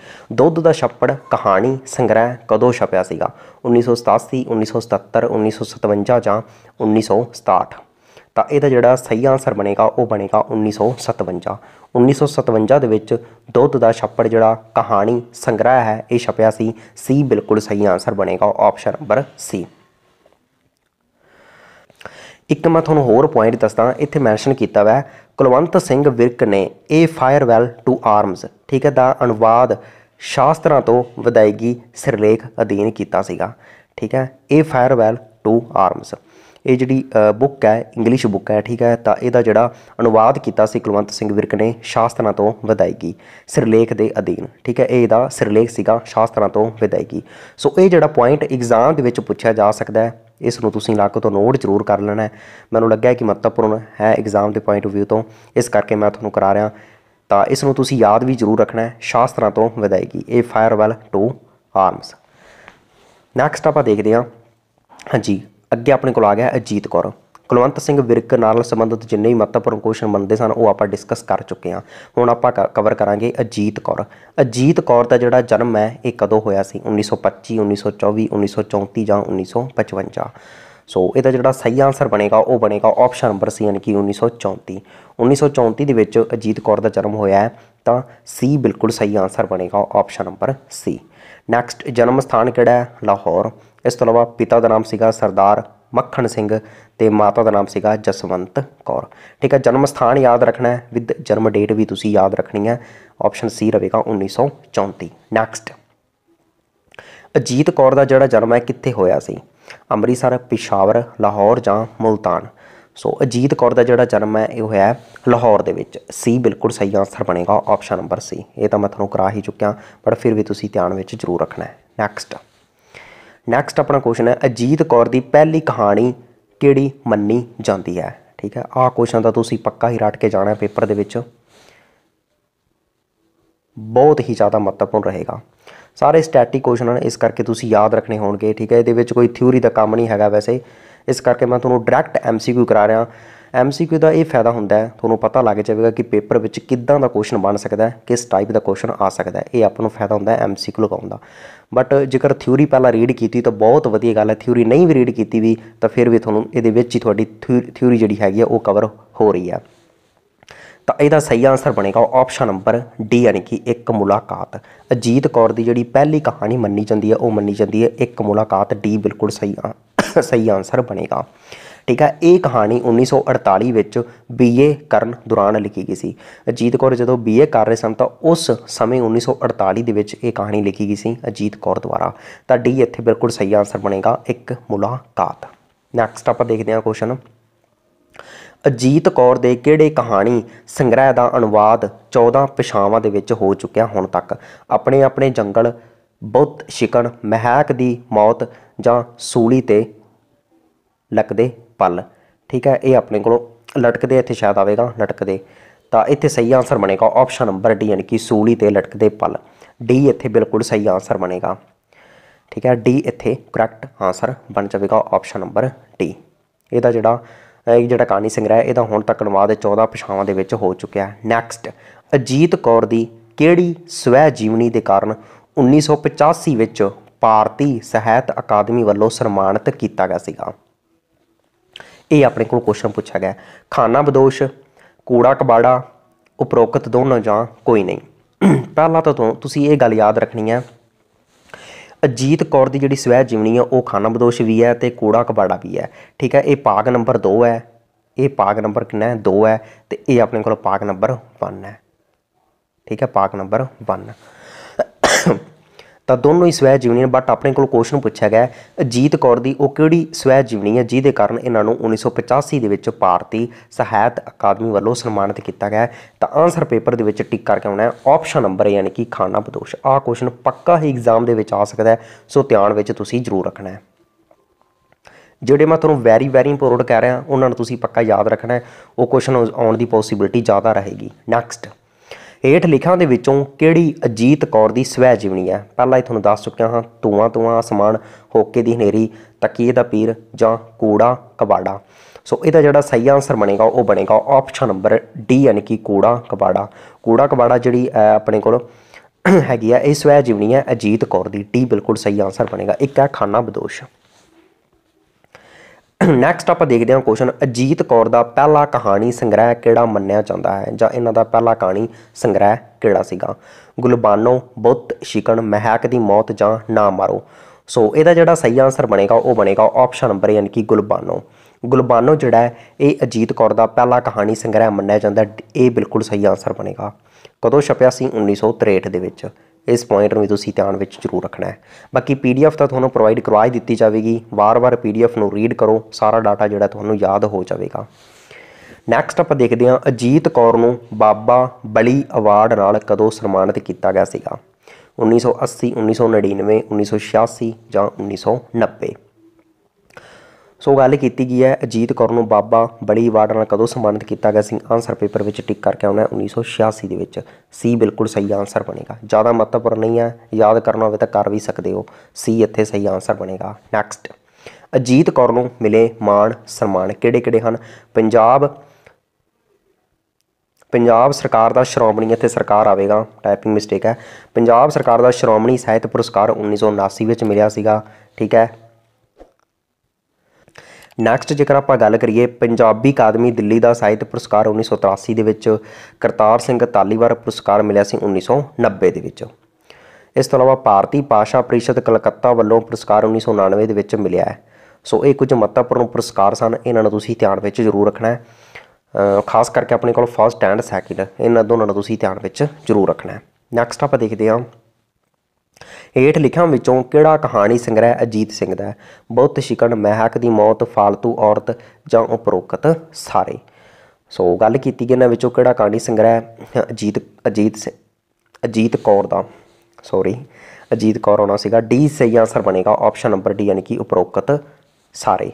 ਦੁੱਧ ਦਾ ਛੱਪੜ ਕਹਾਣੀ ਸੰਗ੍ਰਹਿ ਕਦੋਂ ਛਪਿਆ ਸੀਗਾ 1987 1977 1957 ਜਾਂ 1967 ਤਾਂ ਇਹਦਾ ਜਿਹੜਾ ਸਹੀ ਆਨਸਰ ਬਣੇਗਾ ਉਹ ਬਣੇਗਾ 1957 1957 ਦੇ ਵਿੱਚ ਦੁੱਧ ਦਾ ਛੱਪੜ ਜਿਹੜਾ ਕਹਾਣੀ ਸੰਗ੍ਰਹਿ ਹੈ ਇਹ ਛਪਿਆ ਸੀ ਸੀ ਬਿਲਕੁਲ ਸਹੀ ਆਨਸਰ ਬਣੇਗਾ ਆਪਸ਼ਨ ਨੰਬਰ ਸੀ ਇੱਕ ਮੈਂ ਤੁਹਾਨੂੰ ਹੋਰ ਪੁਆਇੰਟ ਦੱਸਦਾ ਇੱਥੇ ਮੈਂਸ਼ਨ ਕੀਤਾ ਹੋਇਆ ਕੁਲਵੰਤ ਸਿੰਘ ਵਿਰਕ ਨੇ ਇਹ ਫਾਇਰਵੈਲ ਟੂ ਆਰਮਸ ਠੀਕ ਹੈ ਦਾ ਅਨੁਵਾਦ ਸ਼ਾਸਤਰਾਂ ਤੋਂ ਵਿਦਾਇਗੀ ਸਿਰਲੇਖ ਅਧੀਨ ਕੀਤਾ ਸੀਗਾ ਠੀਕ ਹੈ ਇਹ ਫਾਇਰਵੈਲ ਟੂ ਆਰਮਸ ਇਹ ਜਿਹੜੀ ਬੁੱਕ ਹੈ ਇੰਗਲਿਸ਼ ਬੁੱਕ ਹੈ ਠੀਕ ਹੈ ਤਾਂ ਇਹਦਾ ਜਿਹੜਾ ਅਨੁਵਾਦ ਕੀਤਾ ਸੀ ਕੁਲਵੰਤ ਸਿੰਘ ਵਿਰਕ ਨੇ ਸ਼ਾਸਤਰਾਂ ਤੋਂ ਵਿਦਾਇਗੀ ਸਿਰਲੇਖ ਦੇ ਅਧੀਨ ਠੀਕ ਹੈ ਇਹ ਇਹਦਾ ਸਿਰਲੇਖ ਸੀਗਾ ਸ਼ਾਸਤਰਾਂ ਤੋਂ ਵਿਦਾਇਗੀ ਸੋ ਇਹ ਜਿਹੜਾ ਪੁਆਇੰਟ ਐਗਜ਼ਾਮ ਦੇ ਵਿੱਚ ਪੁੱਛਿਆ ਜਾ ਸਕਦਾ ਹੈ ਇਸ ਨੂੰ ਤੁਸੀਂ ਲਾ ਤੋਂ ਨੋਟ ਜ਼ਰੂਰ ਕਰ ਲੈਣਾ ਹੈ ਮੈਨੂੰ ਲੱਗਿਆ ਕਿ ਮਹੱਤਵਪੂਰਨ ਹੈ ਐਗਜ਼ਾਮ ਦੇ ਪੁਆਇੰਟ ਆਫ View ਤੋਂ ਇਸ ਕਰਕੇ ਮੈਂ ਤੁਹਾਨੂੰ ਕਰਾ ਰਿਹਾ ਤਾਂ ਇਸ ਨੂੰ ਤੁਸੀਂ ਯਾਦ ਵੀ ਜ਼ਰੂਰ ਰੱਖਣਾ ਹੈ ਸ਼ਾਸਤਰਾਂ ਤੋਂ ਵਿਦਾਇਗੀ ਇਹ ਫਾਇਰਵੈਲ ਟੂ ਆਰਮਸ ਨੈਕਸਟ ਆਪਾਂ ਦੇਖਦੇ ਹਾਂ ਹਾਂਜੀ ਅੱਗੇ ਆਪਣੇ ਕੋਲ ਆ ਗਿਆ ਅਜੀਤ ਕੌਰ ਕੁਲਵੰਤ ਸਿੰਘ ਵਿਰਕ ਨਾਲ ਸੰਬੰਧਿਤ ਜਿੰਨੇ ਵੀ ਮਹੱਤਵਪੂਰਨ ਕੁਐਸਚਨ ਬਣਦੇ ਸਨ ਉਹ ਆਪਾਂ ਡਿਸਕਸ ਕਰ ਚੁੱਕੇ ਹਾਂ ਹੁਣ ਆਪਾਂ ਕਵਰ ਕਰਾਂਗੇ ਅਜੀਤ ਕੌਰ ਅਜੀਤ ਕੌਰ ਦਾ ਜਿਹੜਾ ਜਨਮ ਹੈ ਇਹ ਕਦੋਂ ਹੋਇਆ ਸੀ 1925 1924 1934 ਜਾਂ 1955 ਸੋ ਇਹਦਾ ਜਿਹੜਾ ਸਹੀ ਆਨਸਰ ਬਣੇਗਾ ਉਹ ਬਣੇਗਾ ਆਪਸ਼ਨ ਨੰਬਰ ਸੀ ਯਾਨੀ ਕਿ 1934 1934 ਦੇ ਵਿੱਚ ਅਜੀਤ ਕੌਰ ਦਾ ਜਨਮ ਹੋਇਆ ਹੈ ਤਾਂ ਸੀ ਬਿਲਕੁਲ ਸਹੀ ਆਨਸਰ ਬਣੇਗਾ ਆਪਸ਼ਨ ਨੰਬਰ ਸੀ ਨੈਕਸਟ ਜਨਮ ਸਥਾਨ ਕਿਹੜਾ ਹੈ ਲਾਹੌਰ ਇਸ ਤੋਂ ਇਲਾਵਾ ਪਿਤਾ ਦਾ ਨਾਮ ਸੀਗਾ ਸਰਦਾਰ ਮੱਖਣ ਸਿੰਘ ਤੇ ਮਾਤਾ ਦਾ ਨਾਮ ਸੀਗਾ ਜਸਵੰਤ ਕੌਰ ਠੀਕ ਹੈ ਜਨਮ ਸਥਾਨ ਯਾਦ ਰੱਖਣਾ ਹੈ ਵਿਦ ਜਨਮ ਡੇਟ ਵੀ ਤੁਸੀਂ ਯਾਦ ਰੱਖਣੀ ਹੈ ਆਪਸ਼ਨ ਸੀ ਰਹੇਗਾ 1934 ਨੈਕਸਟ ਅਜੀਤ ਕੌਰ ਦਾ ਜਿਹੜਾ ਜਨਮ ਹੈ ਕਿੱਥੇ ਹੋਇਆ ਸੀ ਅੰਮ੍ਰਿਤਸਰ ਪਿਸ਼ਾਵਰ ਲਾਹੌਰ ਜਾਂ ਮੁਲਤਾਨ ਸੋ ਅਜੀਤ ਕੌਰ ਦਾ ਜਿਹੜਾ ਜਨਮ ਹੈ ਇਹ ਹੋਇਆ ਲਾਹੌਰ ਦੇ ਵਿੱਚ ਸੀ ਬਿਲਕੁਲ ਸਹੀ ਆਨਸਰ ਬਣੇਗਾ ਆਪਸ਼ਨ ਨੰਬਰ ਸੀ ਇਹ ਤਾਂ ਮੈਂ ਤੁਹਾਨੂੰ ਕਰਾ ਹੀ ਚੁੱਕਿਆ ਪਰ ਫਿਰ ਵੀ ਤੁਸੀਂ ਧਿਆਨ ਵਿੱਚ ਜ਼ਰੂਰ ਰੱਖਣਾ ਹੈ ਨੈਕਸਟ ਨੈਕਸਟ ਆਪਣਾ ਕੁਐਸਚਨ ਹੈ ਅਜੀਤ ਕੌਰ ਦੀ ਪਹਿਲੀ ਕਹਾਣੀ ਕਿਹੜੀ ਮੰਨੀ ਜਾਂਦੀ ਹੈ ਠੀਕ ਹੈ ਆਹ ਕੁਐਸਚਨ ਤਾਂ ਤੁਸੀਂ ਪੱਕਾ ਹੀ ਰਟ ਕੇ ਜਾਣਾ ਪੇਪਰ ਦੇ ਵਿੱਚ ਬਹੁਤ ਹੀ ਜ਼ਿਆਦਾ ਮਹੱਤਵਪੂਰਨ ਰਹੇਗਾ ਸਾਰੇ ਸਟੈਟਿਕ ਕੁਐਸਚਨ ਹਨ ਇਸ ਕਰਕੇ ਤੁਸੀਂ ਯਾਦ ਰੱਖਣੇ ਹੋਣਗੇ ਠੀਕ ਹੈ ਇਹਦੇ ਵਿੱਚ ਕੋਈ ਥਿਊਰੀ ਦਾ ਕੰਮ ਨਹੀਂ ਹੈਗਾ ਵੈਸੇ ਇਸ ਕਰਕੇ ਮੈਂ ਤੁਹਾਨੂੰ ਡਾਇਰੈਕਟ ਐਮਸੀਕਿਊ ਕਰਾ ਰਿਹਾ ਐਮਸੀਕਿਊ ਦਾ ਇਹ ਫਾਇਦਾ ਹੁੰਦਾ ਤੁਹਾਨੂੰ ਪਤਾ ਲੱਗ ਜਾਵੇਗਾ ਕਿ ਪੇਪਰ ਵਿੱਚ ਕਿੱਦਾਂ ਦਾ ਕੁਐਸਚਨ ਬਣ ਸਕਦਾ ਹੈ ਕਿਸ ਟਾਈਪ ਦਾ ਕੁਐਸਚਨ ਆ ਸਕਦਾ ਹੈ ਇਹ ਆਪ ਨੂੰ ਫਾਇਦਾ ਹੁੰਦਾ ਐਮਸੀਕਿਊ ਲਗਾਉਣ ਦਾ ਬਟ ਜੇਕਰ ਥਿਊਰੀ ਪਹਿਲਾਂ ਰੀਡ ਕੀਤੀ ਤਾਂ ਬਹੁਤ ਵਧੀਆ ਗੱਲ ਹੈ ਥਿਊਰੀ ਨਹੀਂ ਵੀ ਰੀਡ ਕੀਤੀ ਵੀ ਤਾਂ ਫਿਰ ਵੀ ਤੁਹਾਨੂੰ ਇਹਦੇ ਵਿੱਚ ਹੀ ਤੁਹਾਡੀ ਥਿਊਰੀ ਜਿਹੜੀ ਹੈਗੀ ਆ ਉਹ ਕਵਰ ਹੋ ਰਹੀ ਆ ਤਾਂ ਇਹਦਾ ਸਹੀ ਆਨਸਰ ਬਣੇਗਾ ਆਪਸ਼ਨ ਨੰਬਰ ਡੀ ਯਾਨੀ ਕਿ ਇੱਕ ਮੁਲਾਕਾਤ ਅਜੀਤ ਕੌਰ ਦੀ ਜਿਹੜੀ ਪਹਿਲੀ ਕਹਾਣੀ ਮੰਨੀ ਜਾਂਦੀ ਹੈ ਉਹ ਮੰਨੀ ਜਾਂਦੀ ਹੈ ਇੱਕ ਮੁਲਾਕਾਤ ਡੀ ਬਿਲਕੁਲ ਸਹੀ ਸਹੀ ਆਨਸਰ ਬਣੇਗਾ ਠੀਕ ਹੈ ਇਹ ਕਹਾਣੀ 1948 ਵਿੱਚ ਬੀਏ ਕਰਨ ਦੌਰਾਨ ਲਿਖੀ ਗਈ ਸੀ ਅਜੀਤ ਕੌਰ ਜਦੋਂ ਬੀਏ ਕਰ ਰਹੇ ਸਨ ਤਾਂ ਉਸ ਸਮੇਂ 1948 ਦੇ ਵਿੱਚ ਇਹ ਕਹਾਣੀ ਲਿਖੀ ਗਈ ਸੀ ਅਜੀਤ ਕੌਰ ਦੁਆਰਾ ਤਾਂ ਡੀ ਇੱਥੇ ਬਿਲਕੁਲ ਸਹੀ ਆਨਸਰ ਬਣੇਗਾ ਇੱਕ ਮੁਲਾਕਾਤ ਨੈਕਸਟ ਆਪਾਂ ਦੇਖਦੇ ਹਾਂ ਕੁਐਸਚਨ ਅਜੀਤ ਕੌਰ ਦੇ ਕਿਹੜੇ ਕਹਾਣੀ ਸੰਗ੍ਰਹਿ ਦਾ ਅਨੁਵਾਦ 14 ਪਿਸ਼ਾਵਾਂ ਦੇ ਵਿੱਚ ਹੋ ਚੁੱਕਿਆ ਹੁਣ ਤੱਕ ਆਪਣੇ ਆਪਣੇ ਜੰਗਲ ਬਹੁਤ ਸ਼ਿਕਣ ਮਹਿਕ ਦੀ ਮੌਤ ਜਾਂ ਸੂਲੀ ਤੇ ਲੱਗਦੇ ਪਲ ਠੀਕ ਹੈ ਇਹ ਆਪਣੇ ਕੋਲੋਂ ਲਟਕਦੇ ਇੱਥੇ ਸ਼ਾਇਦ ਆਵੇਗਾ ਲਟਕਦੇ ਤਾਂ ਇੱਥੇ ਸਹੀ ਆਨਸਰ ਬਣੇਗਾ ਆਪਸ਼ਨ ਨੰਬਰ ਡੀ ਯਾਨੀ ਕਿ ਸੂਲੀ ਤੇ ਲਟਕਦੇ ਪਲ ਡੀ ਇੱਥੇ ਬਿਲਕੁਲ ਸਹੀ ਆਨਸਰ ਬਣੇਗਾ ਠੀਕ ਹੈ ਡੀ ਇੱਥੇ ਕਰੈਕਟ ਆਨਸਰ ਬਣ ਜਾਵੇਗਾ ਆਪਸ਼ਨ ਨੰਬਰ ਡੀ ਇਹਦਾ ਜਿਹੜਾ ਇਹ ਜਿਹੜਾ ਕਹਾਣੀ ਸੰਗ੍ਰਹਿ ਇਹਦਾ ਹੁਣ ਤੱਕ ਅਨੁਵਾਦ 14 ਭਾਸ਼ਾਵਾਂ ਦੇ ਵਿੱਚ ਹੋ ਚੁੱਕਿਆ ਹੈ ਨੈਕਸਟ ਅਜੀਤ ਕੌਰ ਦੀ ਕਿਹੜੀ ਸਵੈ ਜੀਵਨੀ ਦੇ ਕਾਰਨ 1985 ਵਿੱਚ ਭਾਰਤੀ ਸਹਿਤ ਅਕਾਦਮੀ ਵੱਲੋਂ ਸਨਮਾਨਿਤ ਕੀਤਾ ਗਿਆ ਸੀਗਾ ਇਹ ਆਪਣੇ ਕੋਲ ਕੁਐਸਚਨ ਪੁੱਛਿਆ ਗਿਆ ਖਾਨਾ ਬਦੋਸ਼ ਕੂੜਾ ਕਬਾੜਾ ਉਪਰੋਕਤ ਦੋਨੋਂ ਜਾਂ ਕੋਈ ਨਹੀਂ ਪਹਿਲਾਂ ਤਾਂ ਤੁਸੀਂ ਇਹ ਗੱਲ ਯਾਦ ਰੱਖਣੀ ਹੈ ਅਜੀਤ ਕੌਰ ਦੀ ਜਿਹੜੀ ਸਵੈ ਜੀਵਨੀ ਹੈ ਉਹ ਖਾਨਾ ਬਦੋਸ਼ ਵੀ ਹੈ ਤੇ ਕੂੜਾ ਕਬਾੜਾ ਵੀ ਹੈ ਠੀਕ ਹੈ ਇਹ ਪਾਗ ਨੰਬਰ 2 ਹੈ ਇਹ ਪਾਗ ਨੰਬਰ ਕਿੰਨਾ ਹੈ 2 ਹੈ ਤੇ ਇਹ ਆਪਣੇ ਕੋਲ ਪਾਗ ਨੰਬਰ 1 ਹੈ ਠੀਕ ਹੈ ਪਾਗ ਨੰਬਰ 1 ਤਾਂ ਦੋਨੋਂ ਹੀ ਸਵੈ ਜੀਵਨੀ ਨੇ ਬਟ ਆਪਣੇ ਕੋਲ ਕੁਐਸਚਨ ਪੁੱਛਿਆ ਗਿਆ ਅਜੀਤ ਕੌਰ ਦੀ ਉਹ ਕਿਹੜੀ ਸਵੈ ਜੀਵਨੀ ਹੈ ਜਿਹਦੇ ਕਾਰਨ ਇਹਨਾਂ ਨੂੰ 1985 ਦੇ ਵਿੱਚ ਭਾਰਤੀ ਸਹਾਇਤ ਅਕਾਦਮੀ ਵੱਲੋਂ ਸਨਮਾਨਿਤ ਕੀਤਾ ਗਿਆ ਤਾਂ ਆਨਸਰ ਪੇਪਰ ਦੇ ਵਿੱਚ ਟਿਕ ਕਰਕੇ ਆਉਣਾ ਹੈ ਆਪਸ਼ਨ ਨੰਬਰ ਯਾਨੀ ਕਿ ਖਾਣਾ ਬਦੋਸ਼ ਆਹ ਕੁਐਸਚਨ ਪੱਕਾ ਹੀ ਐਗਜ਼ਾਮ ਦੇ ਵਿੱਚ ਆ ਸਕਦਾ ਹੈ ਸੋ ਧਿਆਨ ਵਿੱਚ ਤੁਸੀਂ ਜ਼ਰੂਰ ਰੱਖਣਾ ਹੈ ਜਿਹੜੇ ਮੈਂ ਤੁਹਾਨੂੰ ਵੈਰੀ ਵੈਰੀ ਇੰਪੋਰਟੈਂਟ ਕਹਿ ਰਿਹਾ ਉਹਨਾਂ ਨੂੰ ਤੁਸੀਂ ਪੱਕਾ ਯਾਦ ਰੱਖਣਾ ਹੈ ਉਹ ਕੁਐਸਚਨ ਆਉਣ ਦੀ ਪੋਸਿਬਿਲਿਟੀ ਜ਼ਿਆਦਾ ਰਹੇਗੀ ਨੈਕਸਟ ਹੇਠ ਲਿਖਾਂ ਦੇ ਵਿੱਚੋਂ ਕਿਹੜੀ ਅਜੀਤ ਕੌਰ ਦੀ ਸਵੈ ਜੀਵਨੀ ਹੈ ਪਹਿਲਾਂ ਹੀ ਤੁਹਾਨੂੰ ਦੱਸ ਚੁੱਕਿਆ ਹਾਂ ਤੂਆਂ ਤੂਆਂ ਅਸਮਾਨ ਹੋਕੇ ਦੀ ਹਨੇਰੀ ਤਕੀਏ ਦਾ ਪੀਰ ਜਾਂ ਕੂੜਾ ਕਬਾੜਾ ਸੋ ਇਹਦਾ ਜਿਹੜਾ ਸਹੀ ਆਨਸਰ ਬਣੇਗਾ ਉਹ ਬਣੇਗਾ ਆਪਸ਼ਨ ਨੰਬਰ ਡੀ ਯਾਨੀ ਕਿ ਕੂੜਾ ਕਬਾੜਾ ਕੂੜਾ ਕਬਾੜਾ ਜਿਹੜੀ ਆਪਣੇ ਕੋਲ ਹੈਗੀ ਆ ਇਹ ਸਵੈ ਜੀਵਨੀ ਹੈ ਅਜੀਤ ਕੌਰ ਦੀ ਟੀ ਬਿਲਕੁਲ ਸਹੀ ਆਨਸਰ ਬਣੇਗਾ ਇੱਕ ਹੈ ਖਾਨਾ ਬਦੋਸ਼ ਨੈਕਸਟ ਆਪਾਂ ਦੇਖਦੇ ਹਾਂ ਕੁਐਸਚਨ ਅਜੀਤ ਕੌਰ ਦਾ ਪਹਿਲਾ ਕਹਾਣੀ ਸੰਗ੍ਰਹਿ ਕਿਹੜਾ ਮੰਨਿਆ ਜਾਂਦਾ ਹੈ ਜਾਂ ਇਹਨਾਂ ਦਾ ਪਹਿਲਾ ਕਹਾਣੀ ਸੰਗ੍ਰਹਿ ਕਿਹੜਾ ਸੀਗਾ ਗੁਲਬਾਨੋ ਬੁੱਤ ਸ਼ਿਕਣ ਮਹਿਕ ਦੀ ਮੌਤ ਜਾਂ ਨਾ ਮਾਰੋ ਸੋ ਇਹਦਾ ਜਿਹੜਾ ਸਹੀ ਆਨਸਰ ਬਣੇਗਾ ਉਹ ਬਣੇਗਾ ਆਪਸ਼ਨ ਨੰਬਰ ਯਾਨੀ ਕਿ ਗੁਲਬਾਨੋ ਗੁਲਬਾਨੋ ਜਿਹੜਾ ਹੈ ਇਹ ਅਜੀਤ ਕੌਰ ਦਾ ਪਹਿਲਾ ਕਹਾਣੀ ਸੰਗ੍ਰਹਿ ਮੰਨਿਆ ਜਾਂਦਾ ਇਹ ਬਿਲਕੁਲ ਸਹੀ ਆਨਸਰ ਬਣੇਗਾ ਕਦੋਂ ਛਪਿਆ ਸੀ 1963 ਦੇ ਵਿੱਚ ਇਸ ਪੁਆਇੰਟ ਨੂੰ ਵੀ ਤੁਸੀਂ ਧਿਆਨ ਵਿੱਚ ਜ਼ਰੂਰ ਰੱਖਣਾ ਹੈ ਬਾਕੀ ਪੀਡੀਐਫ ਤਾਂ ਤੁਹਾਨੂੰ ਪ੍ਰੋਵਾਈਡ ਕਰਵਾ ਹੀ ਦਿੱਤੀ ਜਾਵੇਗੀ ਵਾਰ-ਵਾਰ ਪੀਡੀਐਫ ਨੂੰ ਰੀਡ ਕਰੋ ਸਾਰਾ ਡਾਟਾ ਜਿਹੜਾ ਤੁਹਾਨੂੰ ਯਾਦ ਹੋ ਜਾਵੇਗਾ ਨੈਕਸਟ ਆਪਾਂ ਦੇਖਦੇ ਹਾਂ ਅਜੀਤ ਕੌਰ ਨੂੰ ਬਾਬਾ ਬਲੀ ਅਵਾਰਡ ਨਾਲ ਕਦੋਂ ਸਨਮਾਨਿਤ ਕੀਤਾ ਗਿਆ ਸੀਗਾ 1980 1999 1986 ਜਾਂ 1990 ਸੋ ਗੱਲ ਕੀਤੀ ਗਈ ਹੈ ਅਜੀਤ ਕੌਰ ਨੂੰ ਬਾਬਾ ਬੜੀ ਵਾਰਡ ਨਾਲ ਕਦੋਂ ਸਨਮਾਨਿਤ ਕੀਤਾ ਗਿਆ ਸੀ ਆਨਸਰ ਪੇਪਰ ਵਿੱਚ ਟਿਕ ਕਰਕੇ ਆਉਣਾ 1986 ਦੇ ਵਿੱਚ ਸੀ ਬਿਲਕੁਲ ਸਹੀ ਆਨਸਰ ਬਣੇਗਾ ਜ਼ਿਆਦਾ ਮਹੱਤਵਪੂਰਨ ਨਹੀਂ ਹੈ ਯਾਦ ਕਰਨਾ ਹੋਵੇ ਤਾਂ ਕਰ ਵੀ ਸਕਦੇ ਹੋ ਸੀ ਇੱਥੇ ਸਹੀ ਆਨਸਰ ਬਣੇਗਾ ਨੈਕਸਟ ਅਜੀਤ ਕੌਰ ਨੂੰ ਮਿਲੇ ਮਾਣ ਸਨਮਾਨ ਕਿਹੜੇ-ਕਿਹੜੇ ਹਨ ਪੰਜਾਬ ਪੰਜਾਬ ਸਰਕਾਰ ਦਾ ਸ਼੍ਰੋਮਣੀ ਇੱਥੇ ਸਰਕਾਰ ਆਵੇਗਾ ਟਾਈਪਿੰਗ ਮਿਸਟੇਕ ਹੈ ਪੰਜਾਬ ਸਰਕਾਰ ਦਾ ਸ਼੍ਰੋਮਣੀ ਸਾਹਿਤ ਪੁਰਸਕਾਰ 1979 ਵਿੱਚ ਮਿਲਿਆ ਸੀਗਾ ਠੀਕ ਹੈ ਨੈਕਸਟ ਜੇਕਰ ਆਪਾਂ ਗੱਲ ਕਰੀਏ ਪੰਜਾਬੀ ਅਕਾਦਮੀ ਦਿੱਲੀ ਦਾ ਸਾਹਿਤ ਪੁਰਸਕਾਰ 1983 ਦੇ ਵਿੱਚ ਕਰਤਾਰ ਸਿੰਘ ਤਾਲੀਵਾਰ ਪੁਰਸਕਾਰ ਮਿਲਿਆ ਸੀ 1990 ਦੇ ਵਿੱਚ ਇਸ ਤੋਂ ਇਲਾਵਾ ਭਾਰਤੀ ਪਾਸ਼ਾ ਪ੍ਰੀਸ਼ਦ ਕਲਕੱਤਾ ਵੱਲੋਂ ਪੁਰਸਕਾਰ 1999 ਦੇ ਵਿੱਚ ਮਿਲਿਆ ਹੈ ਸੋ ਇਹ ਕੁਝ ਮਹੱਤਵਪੂਰਨ ਪੁਰਸਕਾਰ ਸਨ ਇਹਨਾਂ ਨੂੰ ਤੁਸੀਂ ਧਿਆਨ ਵਿੱਚ ਜ਼ਰੂਰ ਰੱਖਣਾ ਹੈ ਖਾਸ ਕਰਕੇ ਆਪਣੇ ਕੋਲ ਫਸਟ ਐਂਡ ਸੈਕਿੰਡ ਇਹਨਾਂ ਦੋਨਾਂ ਨੂੰ ਤੁਸੀਂ ਧਿਆਨ ਵਿੱਚ ਜ਼ਰੂਰ ਰੱਖਣਾ ਹੈ ਨੈਕਸਟ ਆਪਾਂ ਦੇਖਦੇ ਹਾਂ ਹੇਠ ਲਿਖਿਆ ਵਿੱਚੋਂ ਕਿਹੜਾ ਕਹਾਣੀ ਸੰਗ੍ਰਹਿ ਅਜੀਤ ਸਿੰਘ ਦਾ ਹੈ ਬਹੁਤ ਸ਼ਿਕਣ ਮਹਿਕ ਦੀ ਮੌਤ ਫਾਲਤੂ ਔਰਤ ਜਾਂ ਉਪਰੋਕਤ ਸਾਰੇ ਸੋ ਗੱਲ ਕੀਤੀ ਗਈ ਇਹਨਾਂ ਵਿੱਚੋਂ ਕਿਹੜਾ ਕਹਾਣੀ ਸੰਗ੍ਰਹਿ ਅਜੀਤ ਅਜੀਤ ਅਜੀਤ ਕੌਰ ਦਾ ਸੌਰੀ ਅਜੀਤ ਕੌਰ ਆਉਣਾ ਸੀਗਾ ਡੀ ਸਹੀ ਆਨਸਰ ਬਣੇਗਾ ਆਪਸ਼ਨ ਨੰਬਰ ਡੀ ਯਾਨੀ ਕਿ ਉਪਰੋਕਤ ਸਾਰੇ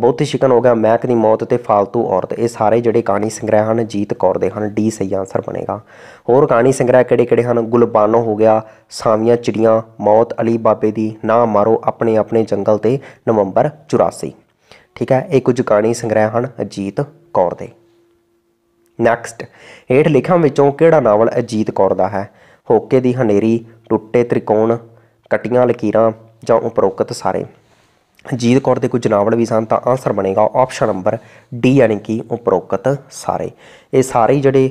ਬਹੁਤੀ ਸ਼ਿਕਨ ਹੋ ਗਿਆ ਮੈਕ ਦੀ ਮੌਤ ਤੇ ਫਾਲਤੂ ਔਰਤ ਇਹ ਸਾਰੇ ਜਿਹੜੇ ਕਹਾਣੀ ਸੰਗ੍ਰਹਿ ਹਨ ਜੀਤ ਕੌਰ ਦੇ ਹਨ ਡੀ ਸਹੀ ਆਨਸਰ ਬਣੇਗਾ ਹੋਰ ਕਹਾਣੀ ਸੰਗ੍ਰਹਿ ਕਿਹੜੇ ਕਿਹੜੇ ਹਨ ਗੁਲਬਾਨੋ ਹੋ ਗਿਆ ਸਾਵੀਆਂ ਚਿੜੀਆਂ ਮੌਤ ਅਲੀ ਬਾਬੇ ਦੀ ਨਾ ਮਾਰੋ ਆਪਣੇ ਆਪਣੇ ਜੰਗਲ ਤੇ ਨਵੰਬਰ 84 ਠੀਕ ਹੈ ਇਹ ਕੁਝ ਕਹਾਣੀ ਸੰਗ੍ਰਹਿ ਹਨ ਅਜੀਤ ਕੌਰ ਦੇ ਨੈਕਸਟ ਇਹ ਲਿਖਾਂ ਵਿੱਚੋਂ ਕਿਹੜਾ ਨਾਵਲ ਅਜੀਤ ਕੌਰ ਦਾ ਹੈ ਹੋਕੇ ਦੀ ਹਨੇਰੀ ਟੁੱਟੇ ਤ੍ਰਿਕੋਣ ਕਟੀਆਂ ਲਕੀਰਾਂ ਜਾਂ ਉਪਰੋਕਤ ਸਾਰੇ ਜੀਤ ਕੌਰ ਦੇ ਕੋਈ ਜਨਾਵਲ ਵੀ ਸਨ ਤਾਂ ਆਨਸਰ ਬਣੇਗਾ ਆਪਸ਼ਨ ਨੰਬਰ ਡੀ ਯਾਨੀ ਕਿ ਉਪਰੋਕਤ ਸਾਰੇ ਇਹ ਸਾਰੇ ਜਿਹੜੇ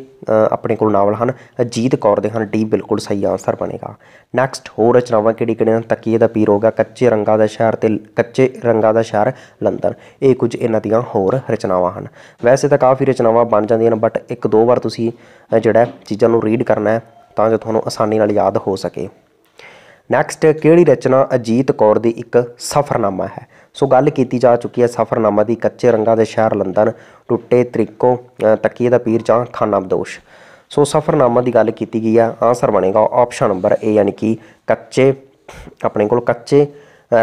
ਆਪਣੇ ਕੋਲ ਨਾਵਲ ਹਨ ਜੀਤ ਕੌਰ ਦੇ ਹਨ ਡੀ ਬਿਲਕੁਲ ਸਹੀ ਆਨਸਰ ਬਣੇਗਾ ਨੈਕਸਟ ਹੋਰ ਰਚਨਾਵਾਂ ਕਿਹੜੀ ਕਿਹੜੀਆਂ ਹਨ ਤੱਕੀ ਦਾ ਪੀਰ ਹੋਗਾ ਕੱਚੇ ਰੰਗਾ ਦਾ ਸ਼ਹਿਰ ਤੇ ਕੱਚੇ ਰੰਗਾ ਦਾ ਸ਼ਹਿਰ ਲੰਡਨ ਇਹ ਕੁਝ ਇਹਨਾਂ ਦੀਆਂ ਹੋਰ ਰਚਨਾਵਾਂ ਹਨ ਵੈਸੇ ਤਾਂ ਕਾਫੀ ਰਚਨਾਵਾਂ ਬਣ ਜਾਂਦੀਆਂ ਨੇ ਬਟ ਇੱਕ ਦੋ ਵਾਰ ਤੁਸੀਂ ਜਿਹੜਾ ਚੀਜ਼ਾਂ ਨੂੰ ਰੀਡ ਕਰਨਾ ਹੈ ਤਾਂ ਜੋ ਤੁਹਾਨੂੰ ਆਸਾਨੀ ਨਾਲ ਯਾਦ ਹੋ ਸਕੇ ਨੈਕਸਟ ਕਿਹੜੀ ਰਚਨਾ ਅਜੀਤ ਕੌਰ ਦੀ ਇੱਕ ਸਫ਼ਰਨਾਮਾ ਹੈ ਸੋ ਗੱਲ ਕੀਤੀ ਜਾ ਚੁੱਕੀ ਹੈ ਸਫ਼ਰਨਾਮਾ ਦੀ ਕੱਚੇ ਰੰਗਾਂ ਦੇ ਸ਼ਹਿਰ ਲੰਡਨ ਟੁੱਟੇ ਤਰੀਕੋ ਤੱਕੀ ਦਾ ਪੀਰ ਜਾਂ ਖਾਨਾ ਬਦੋਸ਼ ਸੋ ਸਫ਼ਰਨਾਮਾ ਦੀ ਗੱਲ ਕੀਤੀ ਗਈ ਆ ਆਨਸਰ ਬਣੇਗਾ ਆਪਸ਼ਨ ਨੰਬਰ ਏ ਯਾਨੀ ਕਿ ਕੱਚੇ ਆਪਣੇ ਕੋਲ ਕੱਚੇ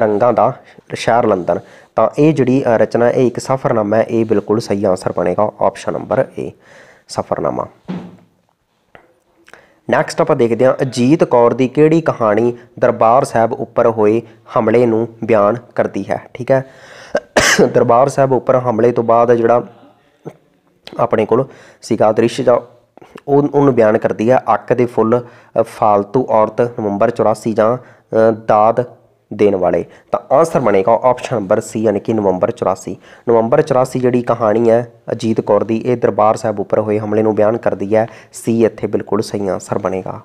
ਰੰਗਾਂ ਦਾ ਸ਼ਹਿਰ ਲੰਡਨ ਤਾਂ ਇਹ ਜਿਹੜੀ ਰਚਨਾ ਇਹ ਇੱਕ ਸਫ਼ਰਨਾਮਾ ਹੈ ਇਹ ਬਿਲਕੁਲ ਸਹੀ ਆਨਸਰ ਬਣੇਗਾ ਆਪਸ਼ਨ ਨੰਬਰ ਏ ਸਫ਼ਰਨਾਮਾ ਨੈਕਸਟ ਆਪਾਂ ਦੇਖਦੇ ਹਾਂ ਅਜੀਤ ਕੌਰ ਦੀ ਕਿਹੜੀ ਕਹਾਣੀ ਦਰਬਾਰ ਸਾਹਿਬ ਉੱਪਰ ਹੋਏ ਹਮਲੇ ਨੂੰ ਬਿਆਨ ਕਰਦੀ ਹੈ ਠੀਕ ਹੈ ਦਰਬਾਰ ਸਾਹਿਬ ਉੱਪਰ ਹਮਲੇ ਤੋਂ ਬਾਅਦ ਜਿਹੜਾ ਆਪਣੇ ਕੋਲ ਸਿਕਾ ਦ੍ਰਿਸ਼ ਜਾਂ ਉਹ ਉਹਨੂੰ ਬਿਆਨ ਕਰਦੀ ਹੈ ਅੱਕ ਦੇ ਫੁੱਲ ਫਾਲਤੂ ਔਰਤ ਨਵੰਬਰ 84 ਜਾਂ ਦਾਦ ਦੇਣ ਵਾਲੇ ਤਾਂ ਆਨਸਰ ਬਣੇਗਾ ਆਪਸ਼ਨ ਨੰਬਰ ਸੀ ਯਾਨੀ ਕਿ ਨਵੰਬਰ 84 ਨਵੰਬਰ 84 ਜਿਹੜੀ ਕਹਾਣੀ ਹੈ ਅਜੀਤ ਕੌਰ ਦੀ ਇਹ ਦਰਬਾਰ ਸਾਹਿਬ ਉੱਪਰ ਹੋਏ ਹਮਲੇ ਨੂੰ ਬਿਆਨ ਕਰਦੀ ਹੈ ਸੀ ਇੱਥੇ ਬਿਲਕੁਲ ਸਹੀ ਆਨਸਰ ਬਣੇਗਾ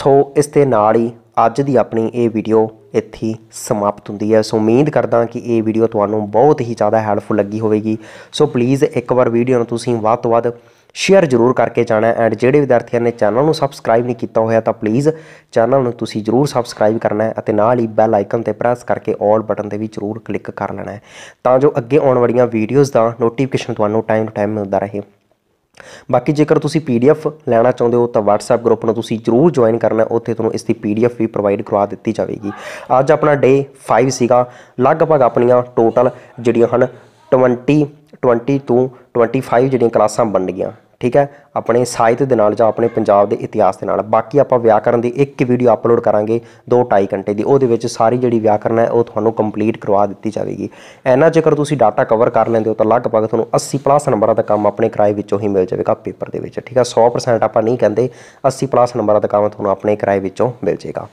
ਸੋ ਇਸ ਦੇ ਨਾਲ ਹੀ ਅੱਜ ਦੀ ਆਪਣੀ ਇਹ ਵੀਡੀਓ ਇੱਥੇ ਸਮਾਪਤ ਹੁੰਦੀ ਹੈ ਸੋ ਉਮੀਦ ਕਰਦਾ ਕਿ ਇਹ ਵੀਡੀਓ ਤੁਹਾਨੂੰ ਬਹੁਤ ਹੀ ਜ਼ਿਆਦਾ ਹੈਲਪਫੁਲ ਲੱਗੀ ਹੋਵੇਗੀ ਸੋ ਪਲੀਜ਼ ਇੱਕ ਵਾਰ ਵੀਡੀਓ ਨੂੰ ਤੁਸੀਂ ਵੱਧ ਤੋਂ ਵੱਧ ਸ਼ੇਅਰ ਜ਼ਰੂਰ ਕਰਕੇ ਜਾਣਾ ਐਂਡ ਜਿਹੜੇ ਵਿਦਿਆਰਥੀਆਂ ਨੇ ਚੈਨਲ ਨੂੰ ਸਬਸਕ੍ਰਾਈਬ ਨਹੀਂ ਕੀਤਾ ਹੋਇਆ ਤਾਂ ਪਲੀਜ਼ ਚੈਨਲ ਨੂੰ ਤੁਸੀਂ ਜ਼ਰੂਰ ਸਬਸਕ੍ਰਾਈਬ ਕਰਨਾ ਹੈ ਅਤੇ ਨਾਲ ਹੀ ਬੈਲ ਆਈਕਨ ਤੇ ਪ੍ਰੈਸ ਕਰਕੇ 올 ਬਟਨ ਤੇ ਵੀ ਜ਼ਰੂਰ ਕਲਿੱਕ ਕਰ ਲੈਣਾ ਹੈ ਤਾਂ ਜੋ ਅੱਗੇ ਆਉਣ ਵਾਲੀਆਂ ਵੀਡੀਓਜ਼ ਦਾ ਨੋਟੀਫਿਕੇਸ਼ਨ ਤੁਹਾਨੂੰ ਟਾਈਮ ਟੂ ਟਾਈਮ ਮਿਲਦਾ ਰਹੇ ਬਾਕੀ ਜੇਕਰ ਤੁਸੀਂ ਪੀਡੀਐਫ ਲੈਣਾ ਚਾਹੁੰਦੇ ਹੋ ਤਾਂ WhatsApp ਗਰੁੱਪ ਨੂੰ ਤੁਸੀਂ ਜਰੂਰ ਜੁਆਇਨ ਕਰਨਾ ਉੱਥੇ ਤੁਹਾਨੂੰ ਇਸ ਦੀ ਪੀਡੀਐਫ ਵੀ ਪ੍ਰੋਵਾਈਡ ਕਰਵਾ ਦਿੱਤੀ ਜਾਵੇਗੀ ਅੱਜ ਆਪਣਾ ਡੇ 5 ਸੀਗਾ ਲਗਭਗ ਆਪਣੀਆਂ ਟੋਟਲ ਜਿਹੜੀਆਂ ਹਨ 20 20 ਤੋਂ 25 ਜਿਹੜੀਆਂ ਕਲਾਸਾਂ ਬਣ ਗਈਆਂ ਠੀਕ ਹੈ ਆਪਣੇ ਸਾਹਿਤ ਦੇ ਨਾਲ ਜਾਂ ਆਪਣੇ ਪੰਜਾਬ ਦੇ ਇਤਿਹਾਸ ਦੇ ਨਾਲ ਬਾਕੀ ਆਪਾਂ ਵਿਆਕਰਨ ਦੀ ਇੱਕ ਵੀਡੀਓ ਅਪਲੋਡ ਕਰਾਂਗੇ 2.5 ਘੰਟੇ ਦੀ ਉਹਦੇ ਵਿੱਚ ਸਾਰੀ ਜਿਹੜੀ ਵਿਆਕਰਨ ਹੈ ਉਹ ਤੁਹਾਨੂੰ ਕੰਪਲੀਟ ਕਰਵਾ ਦਿੱਤੀ ਜਾਵੇਗੀ ਐਨਾ ਜੇਕਰ ਤੁਸੀਂ ਡਾਟਾ ਕਵਰ ਕਰ ਲੈਂਦੇ ਹੋ ਤਾਂ ਲਗਭਗ ਤੁਹਾਨੂੰ 80 ਪਲੱਸ ਨੰਬਰਾਂ ਦਾ ਕੰਮ ਆਪਣੇ ਕਿਰਾਏ ਵਿੱਚੋਂ ਹੀ ਮਿਲ ਜਾਵੇਗਾ ਪੇਪਰ ਦੇ ਵਿੱਚ ਠੀਕ ਹੈ 100% ਆਪਾਂ ਨਹੀਂ ਕਹਿੰਦੇ 80 ਪਲੱਸ ਨੰਬਰਾਂ ਦਾ ਕੰਮ ਤੁਹਾਨੂੰ ਆਪਣੇ ਕਿਰਾਏ ਵਿੱਚੋਂ ਮਿਲ ਜਾਵੇਗਾ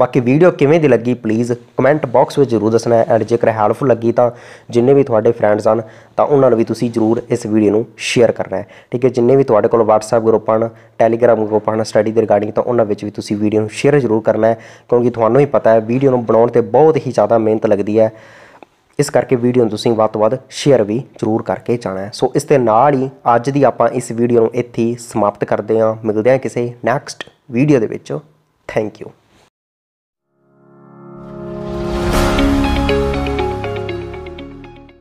ਬਾਕੀ ਵੀਡੀਓ ਕਿਵੇਂ ਦੀ ਲੱਗੀ ਪਲੀਜ਼ ਕਮੈਂਟ ਬਾਕਸ ਵਿੱਚ ਜ਼ਰੂਰ ਦੱਸਣਾ ਐਂਡ ਜੇਕਰ ਹੈਲਪਫੁਲ ਲੱਗੀ ਤਾਂ ਜਿੰਨੇ ਵੀ ਤੁਹਾਡੇ ਫਰੈਂਡਸ ਹਨ ਤਾਂ ਉਹਨਾਂ ਨੂੰ ਵੀ ਤੁਸੀਂ ਜ਼ਰੂਰ ਇਸ ਵੀਡੀਓ ਨੂੰ ਸ਼ੇਅਰ ਕਰਨਾ ਹੈ ਠੀਕ ਹੈ ਜਿੰਨੇ ਵੀ ਤੁਹਾਡੇ ਕੋਲ WhatsApp ਗਰੁੱਪ ਹਨ Telegram ਗਰੁੱਪ ਹਨ ਸਟੱਡੀ ਦੇ ਰਿਗਾਰਡਿੰਗ ਤਾਂ ਉਹਨਾਂ ਵਿੱਚ ਵੀ ਤੁਸੀਂ ਵੀਡੀਓ ਨੂੰ ਸ਼ੇਅਰ ਜ਼ਰੂਰ ਕਰਨਾ ਹੈ ਕਿਉਂਕਿ ਤੁਹਾਨੂੰ ਹੀ ਪਤਾ ਹੈ ਵੀਡੀਓ ਨੂੰ ਬਣਾਉਣ ਤੇ ਬਹੁਤ ਹੀ ਜ਼ਿਆਦਾ ਮਿਹਨਤ ਲੱਗਦੀ ਹੈ ਇਸ ਕਰਕੇ ਵੀਡੀਓ ਨੂੰ ਤੁਸੀਂ ਵੱਧ ਤੋਂ ਵੱਧ ਸ਼ੇਅਰ ਵੀ ਜ਼ਰੂਰ ਕਰਕੇ ਜਾਣਾ ਸੋ ਇਸ ਦੇ ਨਾਲ ਹੀ ਅੱਜ ਦੀ ਆਪਾਂ ਇਸ ਵੀਡੀਓ ਨੂੰ ਇੱਥੇ ਸਮਾਪਤ ਕਰਦੇ ਹਾਂ ਮਿਲਦੇ ਹਾਂ ਕਿਸੇ ਨੈਕਸਟ ਵੀਡੀਓ ਦੇ ਵਿੱਚ ਥੈਂਕ ਯੂ